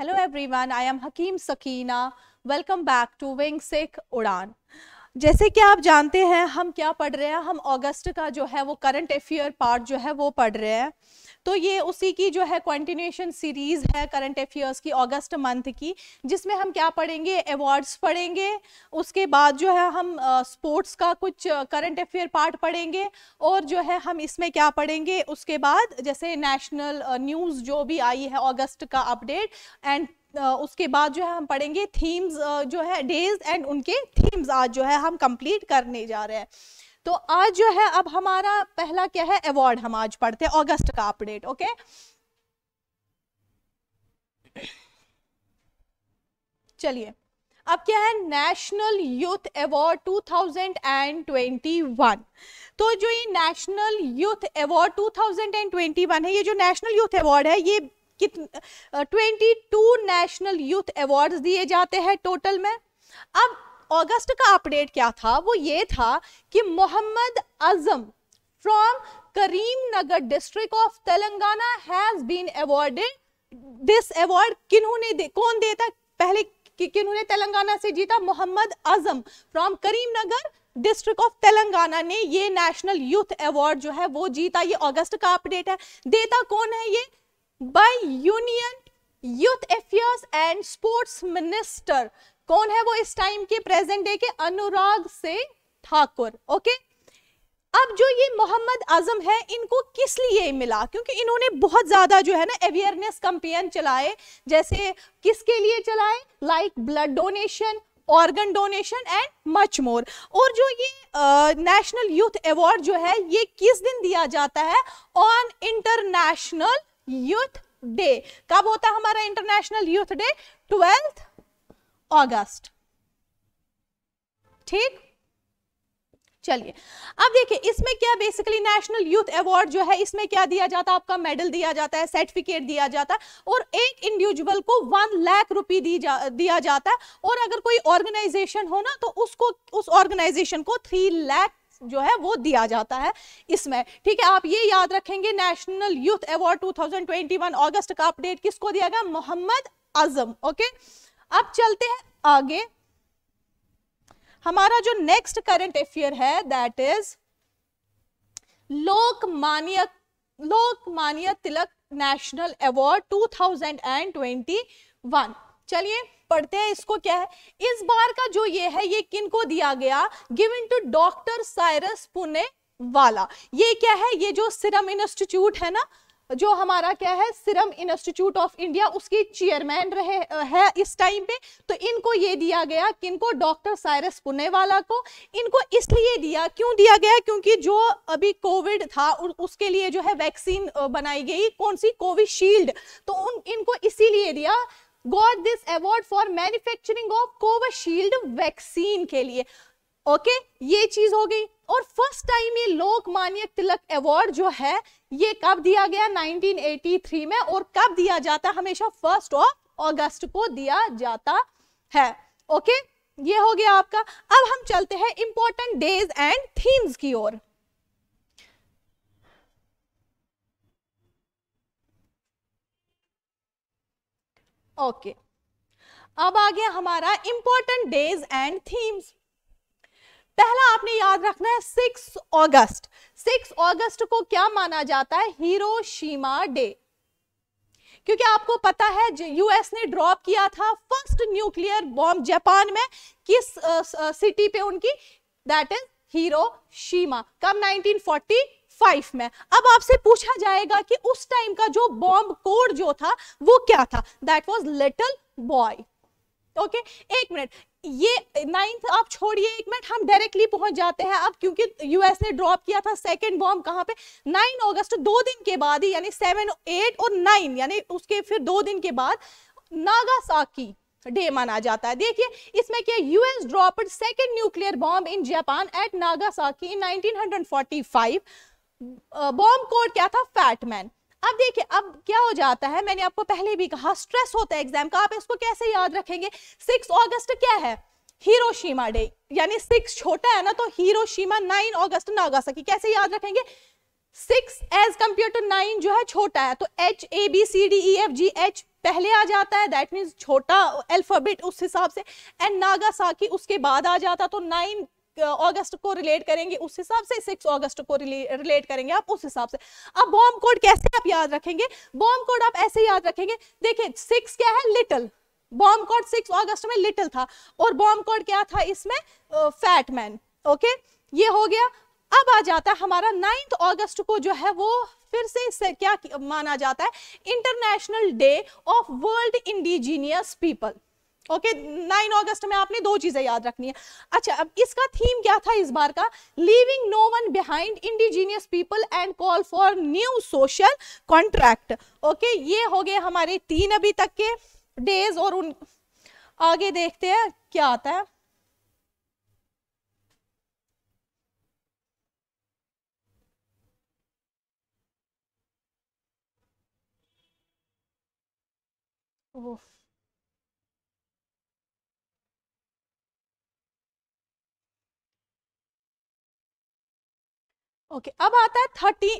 Hello everyone, I am Hakeem Sakina. Welcome back to Wing Sikh Udan. जैसे कि आप जानते हैं हम क्या पढ़ रहे हैं हम अगस्त का जो है वो करंट अफेयर पार्ट जो है वो पढ़ रहे हैं तो ये उसी की जो है कॉन्टिन्यूशन सीरीज है करंट अफेयर्स की अगस्त मंथ की जिसमें हम क्या पढ़ेंगे अवार्ड्स पढ़ेंगे उसके बाद जो है हम स्पोर्ट्स का कुछ करंट अफेयर पार्ट पढ़ेंगे और जो है हम इसमें क्या पढ़ेंगे उसके बाद जैसे नेशनल न्यूज़ जो भी आई है अगस्त का अपडेट एंड उसके बाद जो है हम पढ़ेंगे थीम्स जो है डेज एंड उनके थीम्स आज जो है हम कंप्लीट करने जा रहे हैं तो आज जो है अब हमारा पहला क्या है अवार्ड हम आज पढ़ते हैं अगस्त का अपडेट ओके चलिए अब क्या है नेशनल यूथ अवार्ड 2021 तो जो ये नेशनल यूथ अवार्ड 2021 है ये जो नेशनल यूथ अवार्ड है ये कितने 22 नेशनल यूथ अवार्ड्स दिए जाते हैं टोटल में अब अगस्त का अपडेट क्या था वो ये था कि Mohammad Azam from Karimnagar district of Telangana has been awarded this award किन्होंने दे, कौन देता पहले कि किन्होंने तेलंगाना से जीता Mohammad Azam from Karimnagar district of Telangana ने ये नेशनल यूथ अवार्ड जो है वो जीता ये अगस्त का अपडेट है देता कौन है ये by union youth affairs and sports minister कौन है वो इस टाइम के प्रेजेंट डे के अनुराग सिंह ठाकुर ओके अब जो ये मोहम्मद आजम है इनको किस लिए मिला क्योंकि इन्होंने बहुत ज़्यादा जो है ना अवेयरनेस कंपेन चलाए जैसे किसके लिए चलाए like blood donation organ donation and much more और जो ये नेशनल यूथ अवार्ड जो है ये किस दिन दिया जाता है ऑन इंटरनेशनल यूथ डे कब होता है हमारा international youth day twelfth August ठीक चलिए अब देखिए इसमें क्या बेसिकली नेशनल यूथ अवार्ड जो है इसमें क्या दिया जाता है आपका मेडल दिया जाता है सर्टिफिकेट दिया जाता है और एक इंडिविजुअल को वन लाख रुपए दी जा, दिया जाता है और अगर कोई ऑर्गेनाइजेशन हो ना तो उसको उस ऑर्गेनाइजेशन को थ्री लाख जो है वो दिया जाता है इसमें ठीक है आप ये याद रखेंगे national youth award one August का अपडेट किसको दिया गया मोहम्मद आजम ओके okay? अब चलते हैं आगे हमारा जो नेक्स्ट करंट अफेयर है that is Lokmanya Lokmanya Tilak national award 2021 चलिए पढ़ते हैं इसको क्या है इस बार का जो ये है ये किनको दिया गया given to doctor Cyrus Pune वाला ये क्या है ये जो सिरम इंस्टीट्यूट है ना जो हमारा क्या है सिरम इंस्टीट्यूट ऑफ इंडिया उसके चेयरमैन रहे है इस टाइम पे तो इनको ये दिया गया किनको डॉक्टर साइरस पुनेवाला को इनको इसलिए दिया क्यों दिया गया क्योंकि जो अभी कोविड था उसके लिए जो है वैक्सीन बनाई गई कौन सी कोविशील्ड तो उन इनको इसीलिए दिया got this award for manufacturing of Covishield vaccine के लिए ओके okay? ये चीज हो गई और फर्स्ट टाइम ये लोकमान्य तिलक अवार्ड जो है ये कब दिया गया 1983 में और कब दिया जाता हमेशा फर्स्ट ऑफ अगस्त को दिया जाता है ओके ये हो गया आपका अब हम चलते हैं इंपॉर्टेंट डेज एंड थीम्स की ओर ओके okay. अब आ गया हमारा इंपॉर्टेंट डेज एंड थीम्स पहला आपने याद रखना है सिक्स अगस्त सिक्स अगस्त को क्या माना जाता है हिरोशिमा डे क्योंकि आपको पता है यूएस ने ड्रॉप किया था फर्स्ट न्यूक्लियर बॉम्ब जापान में किस सिटी पे उनकी दैट इज हिरोशिमा कब 1945 में अब आपसे पूछा जाएगा कि उस टाइम का जो बॉम्ब कोड जो था वो क्या था that was little boy okay एक मिनट ये नाइन्थ आप छोड़िए एक मिनट हम डायरेक्टली पहुंच जाते हैं अब क्योंकि यूएस ने ड्रॉप किया था सेकंड बॉम्ब कहाँ पे नाइन अगस्त दो दिन के बाद ही यानी सेवन एट और नाइन यानी उसके फिर दो दिन के बाद नागासाकी डे माना जाता है देखिए इसमें क्या US dropped second nuclear bomb in Japan at Nagasaki in 1945 bomb code क्या था फैटमैन अब देखिए अब क्या हो जाता है मैंने आपको पहले भी कहा स्ट्रेस होता है एग्जाम का आप इसको कैसे याद रखेंगे सिक्स ऑगस्ट क्या है हीरोशीमा डे यानी सिक्स छोटा है ना तो हीरोशीमा नाइन अगस्त नागासाकी कैसे याद रखेंगे six as compare to nine जो है छोटा है तो H A B C D E F G H पहले आ जाता है दैट मीन्स छोटा अल्फाबेट उस हिसाब से एंड नागासाकी उसके बाद आ जाता तो नाइन अगस्त को रिलेट करेंगे उस हिसाब से सिक्स अगस्त को रिलेट करेंगे आप उस हिसाब से अब बॉम्ब कोड कैसे आप याद रखेंगे बॉम्ब कोड आप ऐसे याद रखेंगे देखिए सिक्स क्या है लिटल बॉम्ब कोड सिक्स अगस्त में लिटल था और बॉम्ब कोड क्या था इसमें फैटमैन ओके ये हो गया अब आ जाता है हमारा नाइन्थ अगस्त को जो है वो फिर से इसे क्या माना जाता है international day of world indigenous people okay nine अगस्त में आपने दो चीजें याद रखनी है अच्छा अब इसका थीम क्या था इस बार का living no one behind indigenous people and call for new social contract okay ये हो गए हमारे तीन अभी तक के डेज और उन आगे देखते हैं क्या आता है ओह ओके okay, अब आता है थर्टी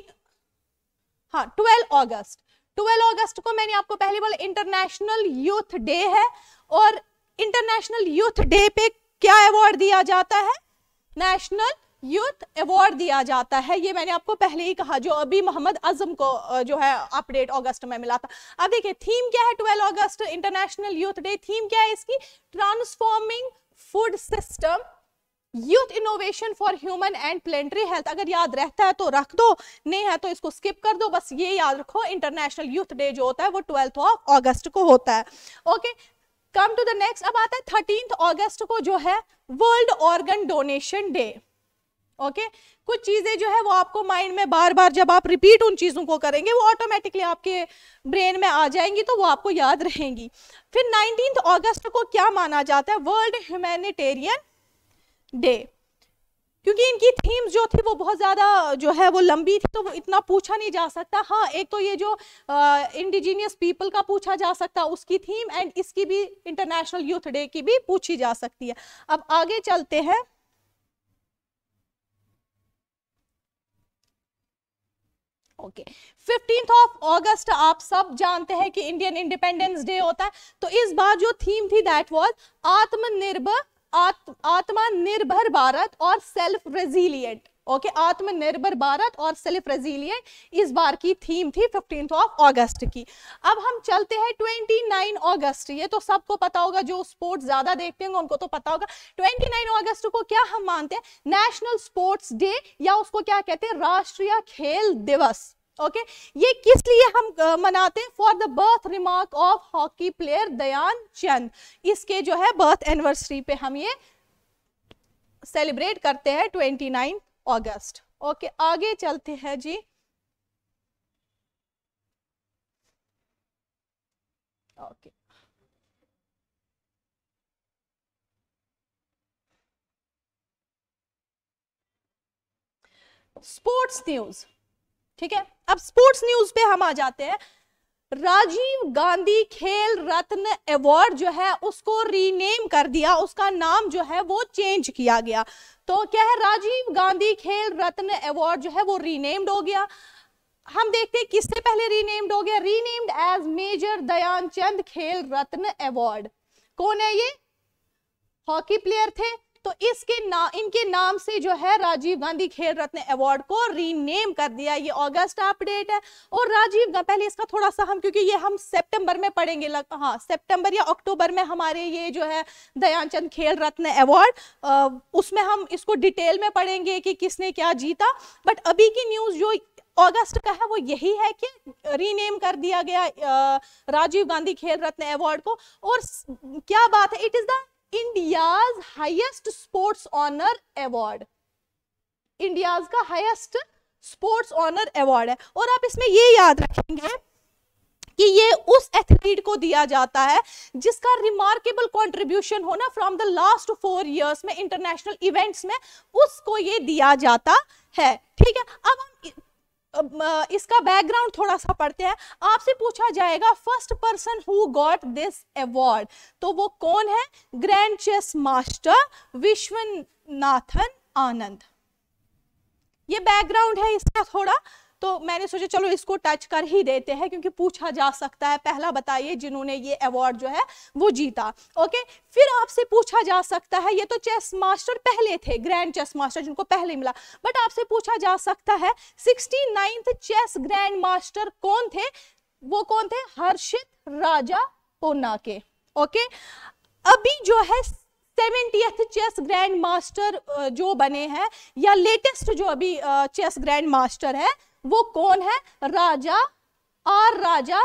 हाँ ट्वेल्व अगस्त ट्वेल्व अगस्त को मैंने आपको पहले बोला इंटरनेशनल यूथ डे है और इंटरनेशनल यूथ डे पे क्या अवार्ड दिया जाता है नेशनल यूथ अवार्ड दिया जाता है ये मैंने आपको पहले ही कहा जो अभी मोहम्मद अजम को जो है अपडेट अगस्त में मिला था अब देखिए थीम क्या है twelve August international youth day theme क्या है इसकी transforming food system youth innovation for human and planetary health अगर याद रहता है तो रख दो नहीं है तो इसको स्किप कर दो बस ये याद रखो इंटरनेशनल यूथ डे जो होता है वो ट्वेल्थ ऑफ अगस्त को होता है okay come to the next अब आता है थर्टीन अगस्त को जो है world organ donation day okay कुछ चीज़ें जो है वो आपको माइंड में बार बार जब आप रिपीट उन चीज़ों को करेंगे वो ऑटोमेटिकली आपके ब्रेन में आ जाएंगी तो वो आपको याद रहेंगी फिर नाइनटीन अगस्त को क्या माना जाता है वर्ल्ड ह्यूमैनिटेरियन डे क्योंकि इनकी थीम्स जो थी वो बहुत ज़्यादा जो है वो लंबी थी तो वो इतना पूछा नहीं जा सकता हाँ एक तो ये जो इंडिजीनियस पीपल का पूछा जा सकता उसकी थीम एंड इसकी भी इंटरनेशनल यूथ डे की भी पूछी जा सकती है अब आगे चलते हैं ओके फिफ्टींथ ऑफ अगस्त आप सब जानते हैं कि इंडियन इंडिपेंडेंस डे होता है तो इस बार जो थीम थी दैट वाज आत्मनिर्भर आत्म आत्मनिर्भर भारत और सेल्फ रेजिलियंट ओके आत्मनिर्भर भारत और सेल्फ रेजिलियंट इस बार की थीम थी फिफ्टीन ऑफ अगस्त की अब हम चलते हैं 29 अगस्त ये तो सबको पता होगा जो स्पोर्ट्स ज्यादा देखते होंगे उनको तो पता होगा 29 अगस्त को क्या हम मानते हैं नेशनल स्पोर्ट्स डे या उसको क्या कहते हैं राष्ट्रीय खेल दिवस ओके ये किस लिए हम मनाते हैं for the birth remark of hockey player Dhyan Chand इसके जो है बर्थ एनिवर्सरी पे हम ये सेलिब्रेट करते हैं ट्वेंटी अगस्त ओके आगे चलते हैं जी ओके स्पोर्ट्स न्यूज़ ठीक है अब स्पोर्ट्स न्यूज पे हम आ जाते हैं राजीव गांधी खेल रत्न अवार्ड जो है उसको रीनेम कर दिया उसका नाम जो है वो चेंज किया गया तो क्या है राजीव गांधी खेल रत्न अवार्ड जो है वो रीनेम्ड हो गया हम देखते हैं किससे पहले रीनेम्ड हो गया renamed as major Dhyan Chand Khel Ratna award कौन है ये हॉकी प्लेयर थे तो इसके ना इनके नाम से जो है राजीव गांधी खेल रत्न अवार्ड को रीनेम कर दिया ये अगस्त अपडेट है और राजीव पहले इसका थोड़ा सा हम क्योंकि ये हम सितंबर में पढ़ेंगे लग, हाँ सितंबर या अक्टूबर में हमारे ये जो है दयानचंद खेल रत्न अवार्ड उसमें हम इसको डिटेल में पढ़ेंगे कि किसने क्या जीता बट अभी की न्यूज़ जो अगस्त का है वो यही है कि रीनेम कर दिया गया राजीव गांधी खेल रत्न अवार्ड को और क्या बात है it is the India's highest sports honour award India's का हाइएस्ट स्पोर्ट्स ऑनर अवार्ड है और आप इसमें ये याद रखेंगे कि ये उस एथलीट को दिया जाता है जिसका रिमार्केबल कंट्रीब्यूशन होना from the last four years में इंटरनेशनल इवेंट्स में उसको ये दिया जाता है ठीक है अब हम इसका बैकग्राउंड थोड़ा सा पढ़ते हैं आपसे पूछा जाएगा first person who got this award तो वो कौन है grand chess master Viswanathan Anand ये बैकग्राउंड है इसका थोड़ा तो मैंने सोचा चलो इसको टच कर ही देते हैं क्योंकि पूछा जा सकता है पहला बताइए जिन्होंने ये अवार्ड जो है वो जीता ओके फिर आपसे पूछा जा सकता है ये तो चेस मास्टर पहले थे ग्रैंड चेस मास्टर जिनको पहले मिला बट आपसे पूछा जा सकता है सिक्सटी चेस ग्रैंड मास्टर कौन थे वो कौन थे हर्षित राजा पोना के ओके अभी जो है सेवेंटियथ चेस ग्रैंड मास्टर जो बने हैं या लेटेस्ट जो अभी चेस ग्रैंड मास्टर है वो कौन है राजा आर राजा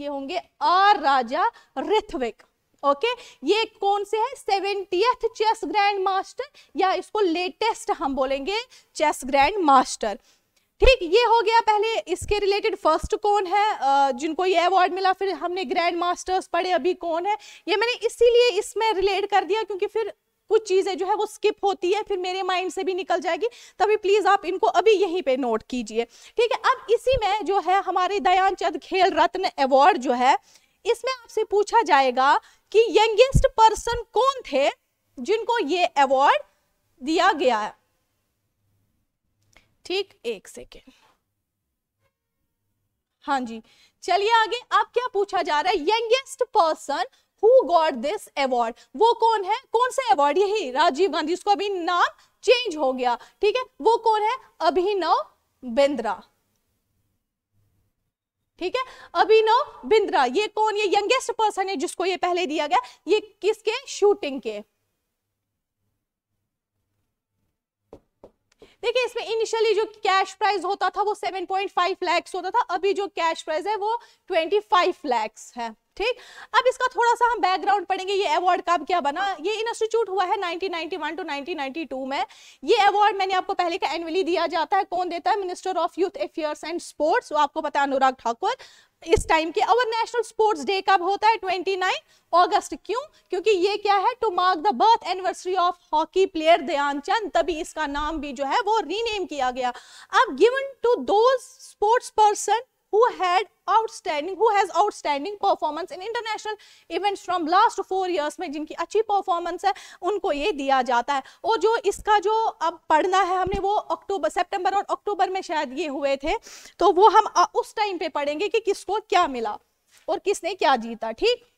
ये होंगे R Raja Rithvik okay okay? ये कौन से है सेवेंटियथ चेस ग्रैंड मास्टर या इसको लेटेस्ट हम बोलेंगे चेस ग्रैंड मास्टर ठीक ये हो गया पहले इसके रिलेटेड फर्स्ट कौन है जिनको ये अवार्ड मिला फिर हमने ग्रैंड मास्टर्स पढ़े अभी कौन है ये मैंने इसीलिए इसमें रिलेट कर दिया क्योंकि फिर कुछ चीज़ें जो है वो स्किप होती है फिर मेरे माइंड से भी निकल जाएगी तभी प्लीज़ आप इनको अभी यहीं पे नोट कीजिए ठीक है अब इसी में जो है हमारे दयान चंद खेल रत्न अवार्ड जो है इसमें आपसे पूछा जाएगा कि यंगेस्ट पर्सन कौन थे जिनको ये अवार्ड दिया गया है ठीक एक सेकेंड हाँ जी चलिए आगे अब क्या पूछा जा रहा है youngest person who got this award वो कौन है कौन सा अवार्ड यही राजीव गांधी उसको अभी नाम चेंज हो गया ठीक है वो कौन है अभिनव बिंद्रा ठीक है अभिनव बिंद्रा ये कौन ये यंगेस्ट पर्सन है जिसको ये पहले दिया गया ये किसके शूटिंग के देखिए इसमें इनिशियली जो कैश प्राइस होता था वो 7.5 लाख होता था अभी जो कैश प्राइस है वो 25 लाख है ठीक अब इसका थोड़ा सा हम बैकग्राउंड पढ़ेंगे ये अवार्ड कब क्या बना ये इंस्टीट्यूट हुआ है 1991 टू 1992 में ये अवार्ड मैंने आपको पहले का एनुअली दिया जाता है कौन देता है minister of youth affairs and sports वो आपको पता है अनुराग ठाकुर इस टाइम के अवर नेशनल स्पोर्ट्स डे कब होता है 29 अगस्त क्यों क्योंकि ये क्या है to mark the birth anniversary of hockey player Dhyanchand तभी इसका नाम भी जो है वो रीनेम किया गया अब गिवन टू दो sports person who had outstanding who has outstanding performance in international events from last four years mein jinki achhi performance hai unko ye diya jata hai aur jo iska jo ab padhna hai humne wo october september aur october mein shayad ye hue the to wo hum us time pe padhenge ki kisko kya mila aur kisne kya jeeta theek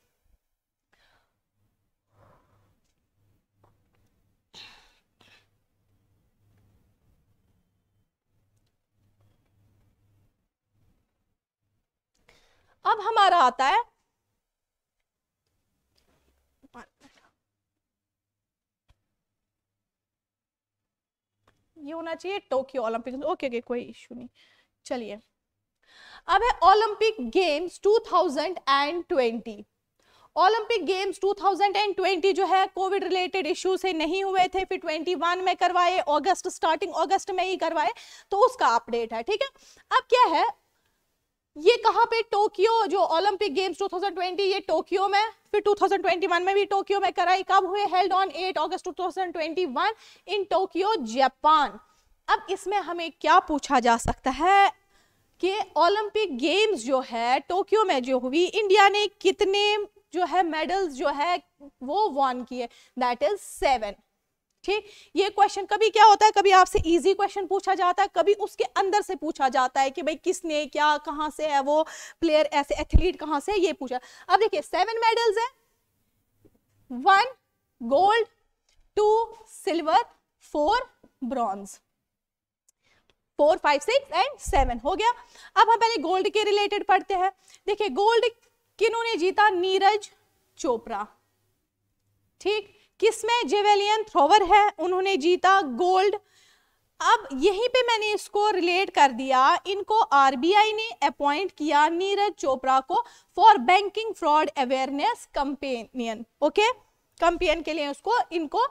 अब हमारा आता है ये होना चाहिए Tokyo Olympic okay okay कोई issue नहीं चलिए अब है ओलंपिक गेम्स 2020 ओलंपिक गेम्स 2020 जो है कोविड रिलेटेड इश्यू से नहीं हुए थे फिर 21 में करवाए अगस्त स्टार्टिंग अगस्त में ही करवाए तो उसका अपडेट है ठीक है अब क्या है ये कहाँ पे टोक्यो जो ओलंपिक गेम्स 2020 ये टोक्यो में फिर 2021 में भी टोक्यो में कराई कब हुए held on 8 August 2021 in Tokyo Japan अब इसमें हमें क्या पूछा जा सकता है कि ओलंपिक गेम्स जो है टोक्यो में जो हुई इंडिया ने कितने जो है मेडल्स जो है वो वॉन किए दैट इज सेवन ठीक ये क्वेश्चन कभी क्या होता है कभी आपसे इजी क्वेश्चन पूछा जाता है कभी उसके अंदर से पूछा जाता है कि भाई किसने क्या कहां से है वो प्लेयर ऐसे एथलीट कहां से ये पूछा अब देखिए सेवन मेडल्स हैं one gold two silver four bronze four five six and seven हो गया अब हम पहले गोल्ड के रिलेटेड पढ़ते हैं देखिए गोल्ड किन्होंने जीता नीरज चोपड़ा ठीक किसमें जेवेलियन थ्रोवर है उन्होंने जीता गोल्ड अब यहीं पे मैंने इसको रिलेट कर दिया इनको आरबीआई ने अपॉइंट किया नीरज चोपड़ा को for banking fraud awareness companion okay campaign के लिए उसको इनको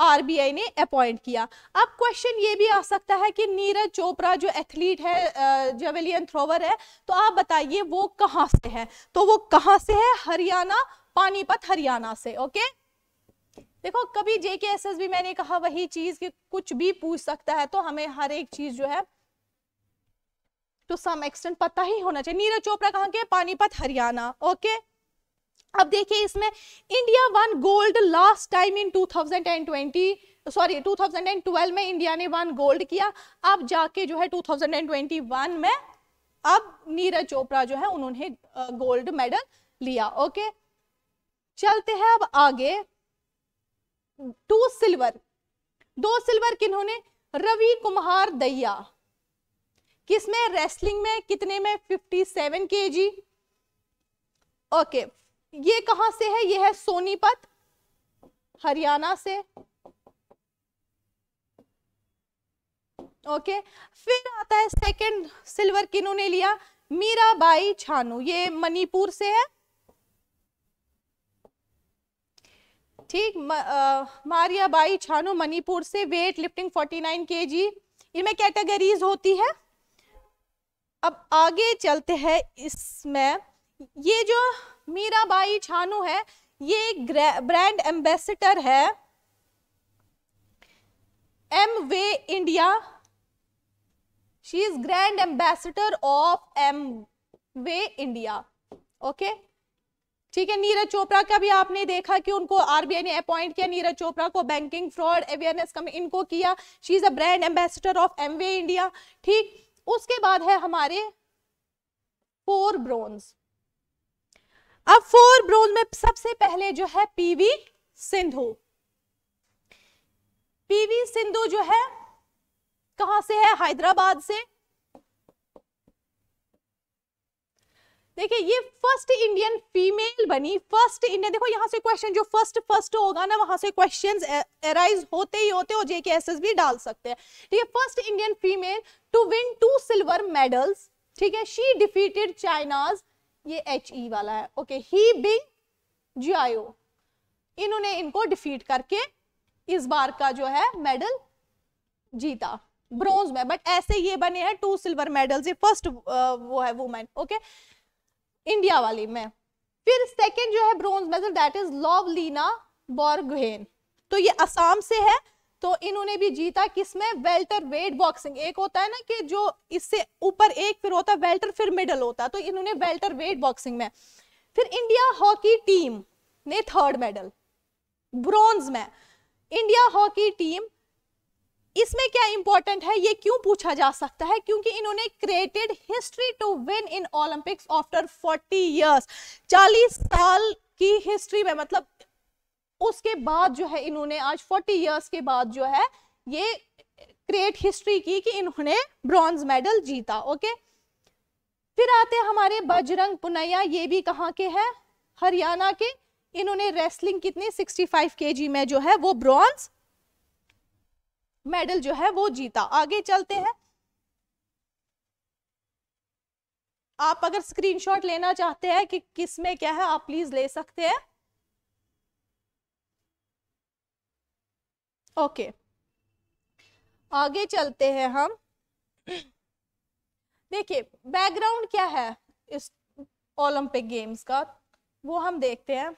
आरबीआई ने अपॉइंट किया अब क्वेश्चन ये भी आ सकता है कि नीरज चोपड़ा जो एथलीट है जेवेलियन थ्रोवर है तो आप बताइए वो कहाँ से है तो वो कहाँ से है हरियाणा पानीपत हरियाणा से ओके okay? देखो कभी जे के एस एस भी मैंने कहा वही चीज कि कुछ भी पूछ सकता है तो हमें हर एक चीज जो है टू सम एक्सटेंट पता ही होना चाहिए नीरज चोपड़ा कहाँ के पानीपत हरियाणा ओके अब देखिए इसमें India won gold last time in 2020 sorry 2012 में इंडिया ने वन गोल्ड किया अब जाके जो है 2021 में अब नीरज चोपड़ा जो है उन्होंने गोल्ड मेडल लिया ओके चलते हैं अब आगे टू सिल्वर दो सिल्वर किन्होंने रवि कुमार दैया किसमें रेसलिंग में कितने में 57 जी ओके ये कहां से है ये है सोनीपत हरियाणा से ओके फिर आता है सेकंड सिल्वर किन्होंने लिया मीराबाई छानू ये मणिपुर से है ठीक मारिया बाई छानो मणिपुर से वेट लिफ्टिंग 49 केजी इनमें कैटेगरीज होती है अब आगे चलते हैं इसमें ये जो मीराबाई छानू है ये एक ब्रांड एम्बेसडर है Amway India she is grand ambassador of Amway India okay ठीक है नीरज चोपड़ा का भी आपने देखा कि उनको आरबीआई ने अपॉइंट किया नीरज चोपड़ा को बैंकिंग फ्रॉड अवेयरनेस कम इनको किया she is a brand ambassador of Amway India ठीक उसके बाद है हमारे फोर ब्रोन्स अब फोर ब्रोन्ज में सबसे पहले जो है पीवी सिंधु पीवी सिंधु जो है कहां से है हैदराबाद से देखिए ये फर्स्ट इंडियन फीमेल बनी फर्स्ट इंडियन देखो यहाँ से क्वेश्चन जो फर्स्ट फर्स्ट होगा ना वहां से क्वेश्चंस अराइज होते ही होते हो जेके एस एस भी डाल सकते हैं ठीक है first Indian female to win two silver medals ठीक है शी डिफीटेड चाइनाज ये एच ई e वाला है ओके ही बिंग जियाओ इन्होंने इनको डिफीट करके इस बार का जो है मेडल जीता ब्रॉन्ज में बट ऐसे ये बने हैं टू सिल्वर मेडल्स ये फर्स्ट वो है वुमेन ओके okay? इंडिया वाली में फिर सेकेंड जो है bronze medal that is Lovlina Borgohain बॉर्गेन तो ये असम से है तो इन्होंने भी जीता किसमें वेल्टर वेट बॉक्सिंग एक होता है ना कि जो इससे ऊपर एक फिर होता है वेल्टर फिर मिडल होता है तो इन्होंने वेल्टर वेट बॉक्सिंग में फिर इंडिया हॉकी टीम ने थर्ड मेडल ब्रॉन्ज में इंडिया हॉकी टीम इसमें क्या इंपॉर्टेंट है ये क्यों पूछा जा सकता है क्योंकि इन्होंने created history to win in Olympics after 40 years 40 साल की हिस्ट्री में मतलब उसके बाद जो है इन्होंने आज 40 इयर्स के बाद जो है ये क्रिएट हिस्ट्री की कि इन्होंने ब्रॉन्ज मेडल जीता ओके फिर आते हमारे बजरंग पुनैया ये भी कहाँ के है हरियाणा के इन्होंने रेसलिंग कितनी 65 केजी में जो है वो ब्रॉन्ज मेडल जो है वो जीता आगे चलते हैं आप अगर स्क्रीनशॉट लेना चाहते हैं कि किस में क्या है आप प्लीज ले सकते हैं ओके आगे चलते हैं हम देखिए बैकग्राउंड क्या है इस ओलंपिक गेम्स का वो हम देखते हैं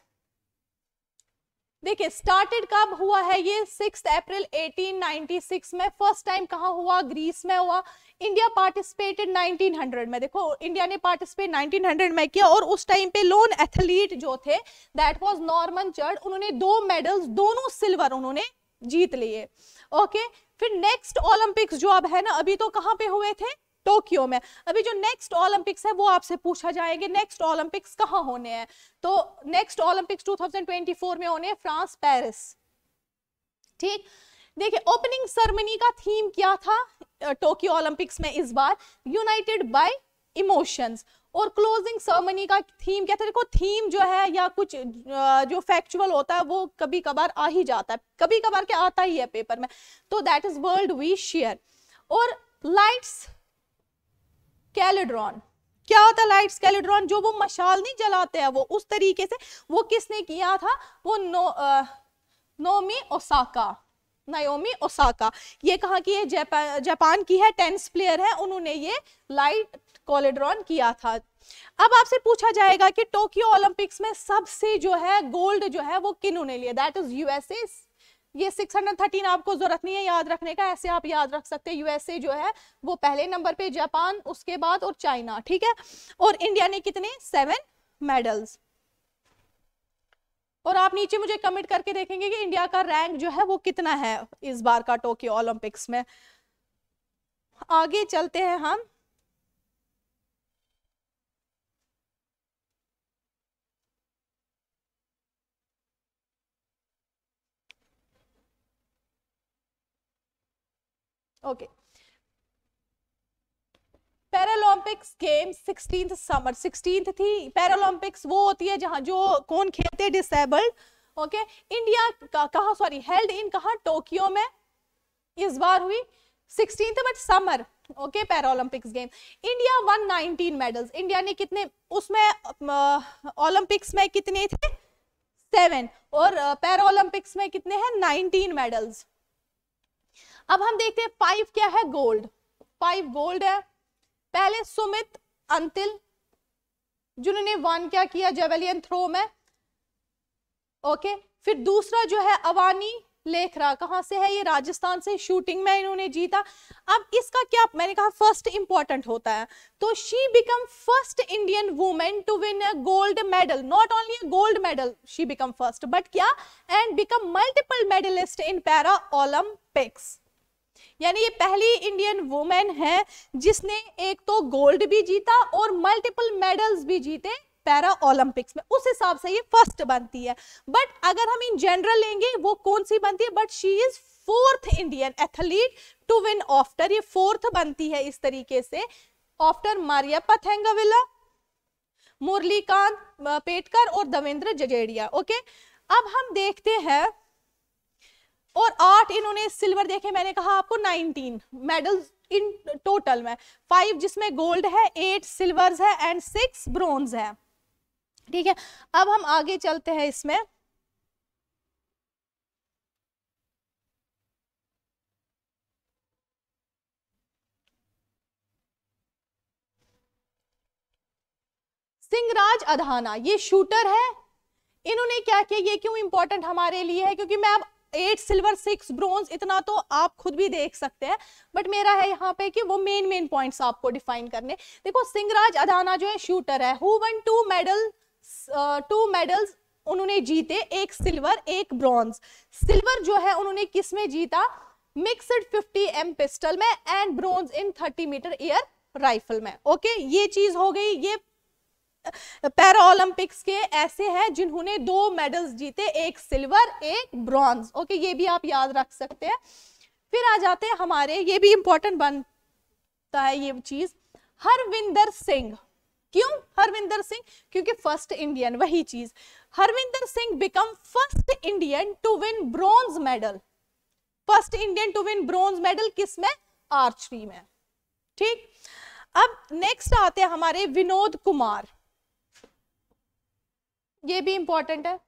देखिए स्टार्टेड कब हुआ है ये सिक्स अप्रैल 1896 में फर्स्ट टाइम कहाँ हुआ ग्रीस में हुआ इंडिया पार्टिसिपेटेड 1900 में देखो इंडिया ने पार्टिसिपेट 1900 में किया और उस टाइम पे लोन एथलीट जो थे दैट वाज नॉर्मन चर्ड उन्होंने दो मेडल्स दोनों सिल्वर उन्होंने जीत लिए ओके फिर नेक्स्ट ओलंपिक्स जो अब है ना अभी तो कहाँ पे हुए थे टोक्यो में अभी जो नेक्स्ट ओलंपिक्स है वो आपसे पूछा जाएगा नेक्स्ट ओलंपिक्स कहाँ होने हैं तो नेक्स्ट ओलंपिक्स 2024 में होने हैं फ्रांस पेरिस ठीक देखिए ओपनिंग सेरेमनी का थीम क्या था टोक्यो ओलंपिक्स में इस बार यूनाइटेड बाय इमोशंस और क्लोजिंग सेरेमनी का थीम क्या था देखो थीम जो है या कुछ जो फैक्चुअल होता है वो कभी कभार आ ही जाता है कभी कभार क्या आता ही है पेपर में तो that is world we share और लाइट्स कैलेड्रॉन क्या होता है लाइट स्केलेड्रॉन जो वो मशाल नहीं जलाते हैं वो उस तरीके से वो किसने किया था वो नो आ, नोमी ओसाका नायोमी ओसाका ये कहा कि ये जापान जेपा, की है टेनिस प्लेयर है उन्होंने ये लाइट कोलेड्रॉन किया था अब आपसे पूछा जाएगा कि टोक्यो ओलंपिक्स में सबसे जो है गोल्ड जो है वो किन ने लिया दैट इज यूएसए ये 613 आपको जरूरत नहीं है याद रखने का ऐसे आप याद रख सकते हैं यूएसए जो है वो पहले नंबर पे जापान उसके बाद और चाइना ठीक है और इंडिया ने कितने सेवन मेडल्स और आप नीचे मुझे कमेंट करके देखेंगे कि इंडिया का रैंक जो है वो कितना है इस बार का टोक्यो ओलंपिक्स में आगे चलते हैं हम Okay. Paralympics game sixteen summer sixteen थी पैरालंपिक्स वो होती है जहां जो कौन खेलते डिसेबल्ड ओके इंडिया इंडिया कहा सॉरी हेल्ड इन कहा टोक्यो में इस बार हुई sixteen but summer okay Paralympics game India won nineteen medals India ने कितने उसमें ओलंपिक्स में कितने थे सेवन और पैरालंपिक्स में कितने हैं नाइनटीन मेडल्स अब हम देखते हैं फाइव क्या है गोल्ड फाइव गोल्ड है पहले सुमित अंतिल जिन्होंने वन क्या किया जेवेलियन थ्रो में ओके फिर दूसरा जो है अवानी लेखरा कहा से है ये राजस्थान से शूटिंग में इन्होंने जीता अब इसका क्या मैंने कहा फर्स्ट इंपॉर्टेंट होता है तो she become first Indian women to win a gold medal not only a gold medal she become first but क्या and become multiple medalist in para Olympics यानी ये पहली इंडियन वुमेन है जिसने एक तो गोल्ड भी जीता और मल्टीपल मेडल्स भी जीते पैरा ओलंपिक्स में उस हिसाब से ये फर्स्ट बनती है बट अगर हम इन जनरल लेंगे वो कौन सी बनती है but she is fourth Indian athlete to win after ये फोर्थ बनती है इस तरीके से ऑफ्टर मारिया पथेंगविला मुरलीकांत पेटकर और दवेंद्र जजेडिया ओके अब हम देखते हैं और आठ इन्होंने सिल्वर देखे मैंने कहा आपको नाइनटीन मेडल्स इन टोटल में फाइव जिसमें गोल्ड है एट सिल्वर है एंड सिक्स ब्रोन्ज है ठीक है अब हम आगे चलते हैं इसमें सिंगराज अधाना ये शूटर है इन्होंने क्या किया ये क्यों इंपॉर्टेंट हमारे लिए है क्योंकि मैं अब एट सिल्वर सिक्स ब्रोंज इतना तो आप खुद भी देख सकते हैं बट मेरा है यहाँ पे कि वो मेन मेन पॉइंट्स आपको डिफाइन करने देखो सिंगराज अदाना जो है शूटर है who won two medal two medals उन्होंने जीते एक सिल्वर एक ब्रॉन्ज सिल्वर जो है उन्होंने किस में जीता मिक्सड 50 एम पिस्टल में and bronze in 30 metre air rifle में ओके ये चीज हो गई ये पैरा ओलंपिक्स के ऐसे हैं जिन्होंने दो मेडल्स जीते एक सिल्वर एक ब्रॉन्ज ओके ये भी आप याद रख सकते हैं फिर आ जाते हैं हमारे ये भी इंपॉर्टेंट बनता है ये चीज हरविंदर सिंह क्यों हरविंदर सिंह क्योंकि फर्स्ट इंडियन वही चीज Harvinder Singh become first Indian to win bronze medal first Indian to win bronze medal किस में आर्चरी में ठीक अब नेक्स्ट आते हैं हमारे विनोद कुमार ये भी इंपॉर्टेंट है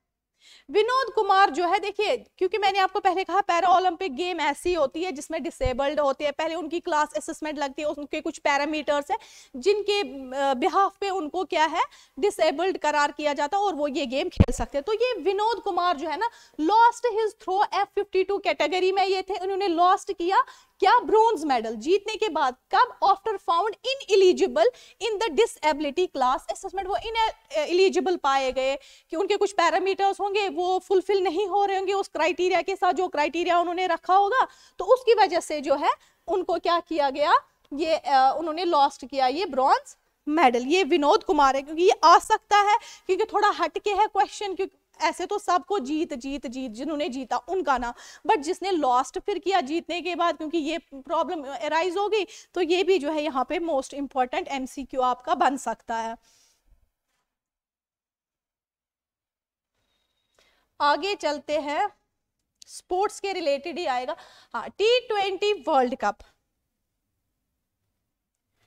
विनोद कुमार जो है देखिए क्योंकि मैंने आपको पहले कहा पैरा ओलंपिक गेम ऐसी होती है जिसमें डिसेबल्ड होते हैं पहले उनकी क्लास असेसमेंट लगती है उनके कुछ पैरामीटर्स हैं जिनके बिहाफ पे उनको क्या है डिसेबल्ड करार किया जाता है और वो ये गेम खेल सकते हैं तो ये विनोद कुमार जो है ना lost his throw F fifty category में ये थे उन्होंने लॉस्ट किया क्या ब्रोंज मेडल जीतने के बाद कब after found ineligible in the disability class assessment वो इन एलिजिबल eh, पाए गए कि उनके कुछ पैरामीटर्स होंगे वो फुलफिल नहीं हो रहे होंगे उस क्राइटेरिया के साथ जो क्राइटेरिया उन्होंने रखा होगा तो उसकी वजह से जो है उनको क्या किया गया ये आ, eh, उन्होंने लॉस्ट किया ये ब्रॉन्ज मेडल ये विनोद कुमार है क्योंकि ये आ सकता है क्योंकि थोड़ा हटके है क्वेश्चन क्योंकि ऐसे तो सबको जीत जीत जीत जिन्होंने जीता उनका ना बट जिसने लॉस्ट फिर किया जीतने के बाद क्योंकि ये प्रॉब्लम अराइज हो गई तो ये भी जो है यहाँ पे मोस्ट इम्पॉर्टेंट एमसीक्यू आपका बन सकता है आगे चलते हैं स्पोर्ट्स के रिलेटेड ही आएगा हाँ T twenty world cup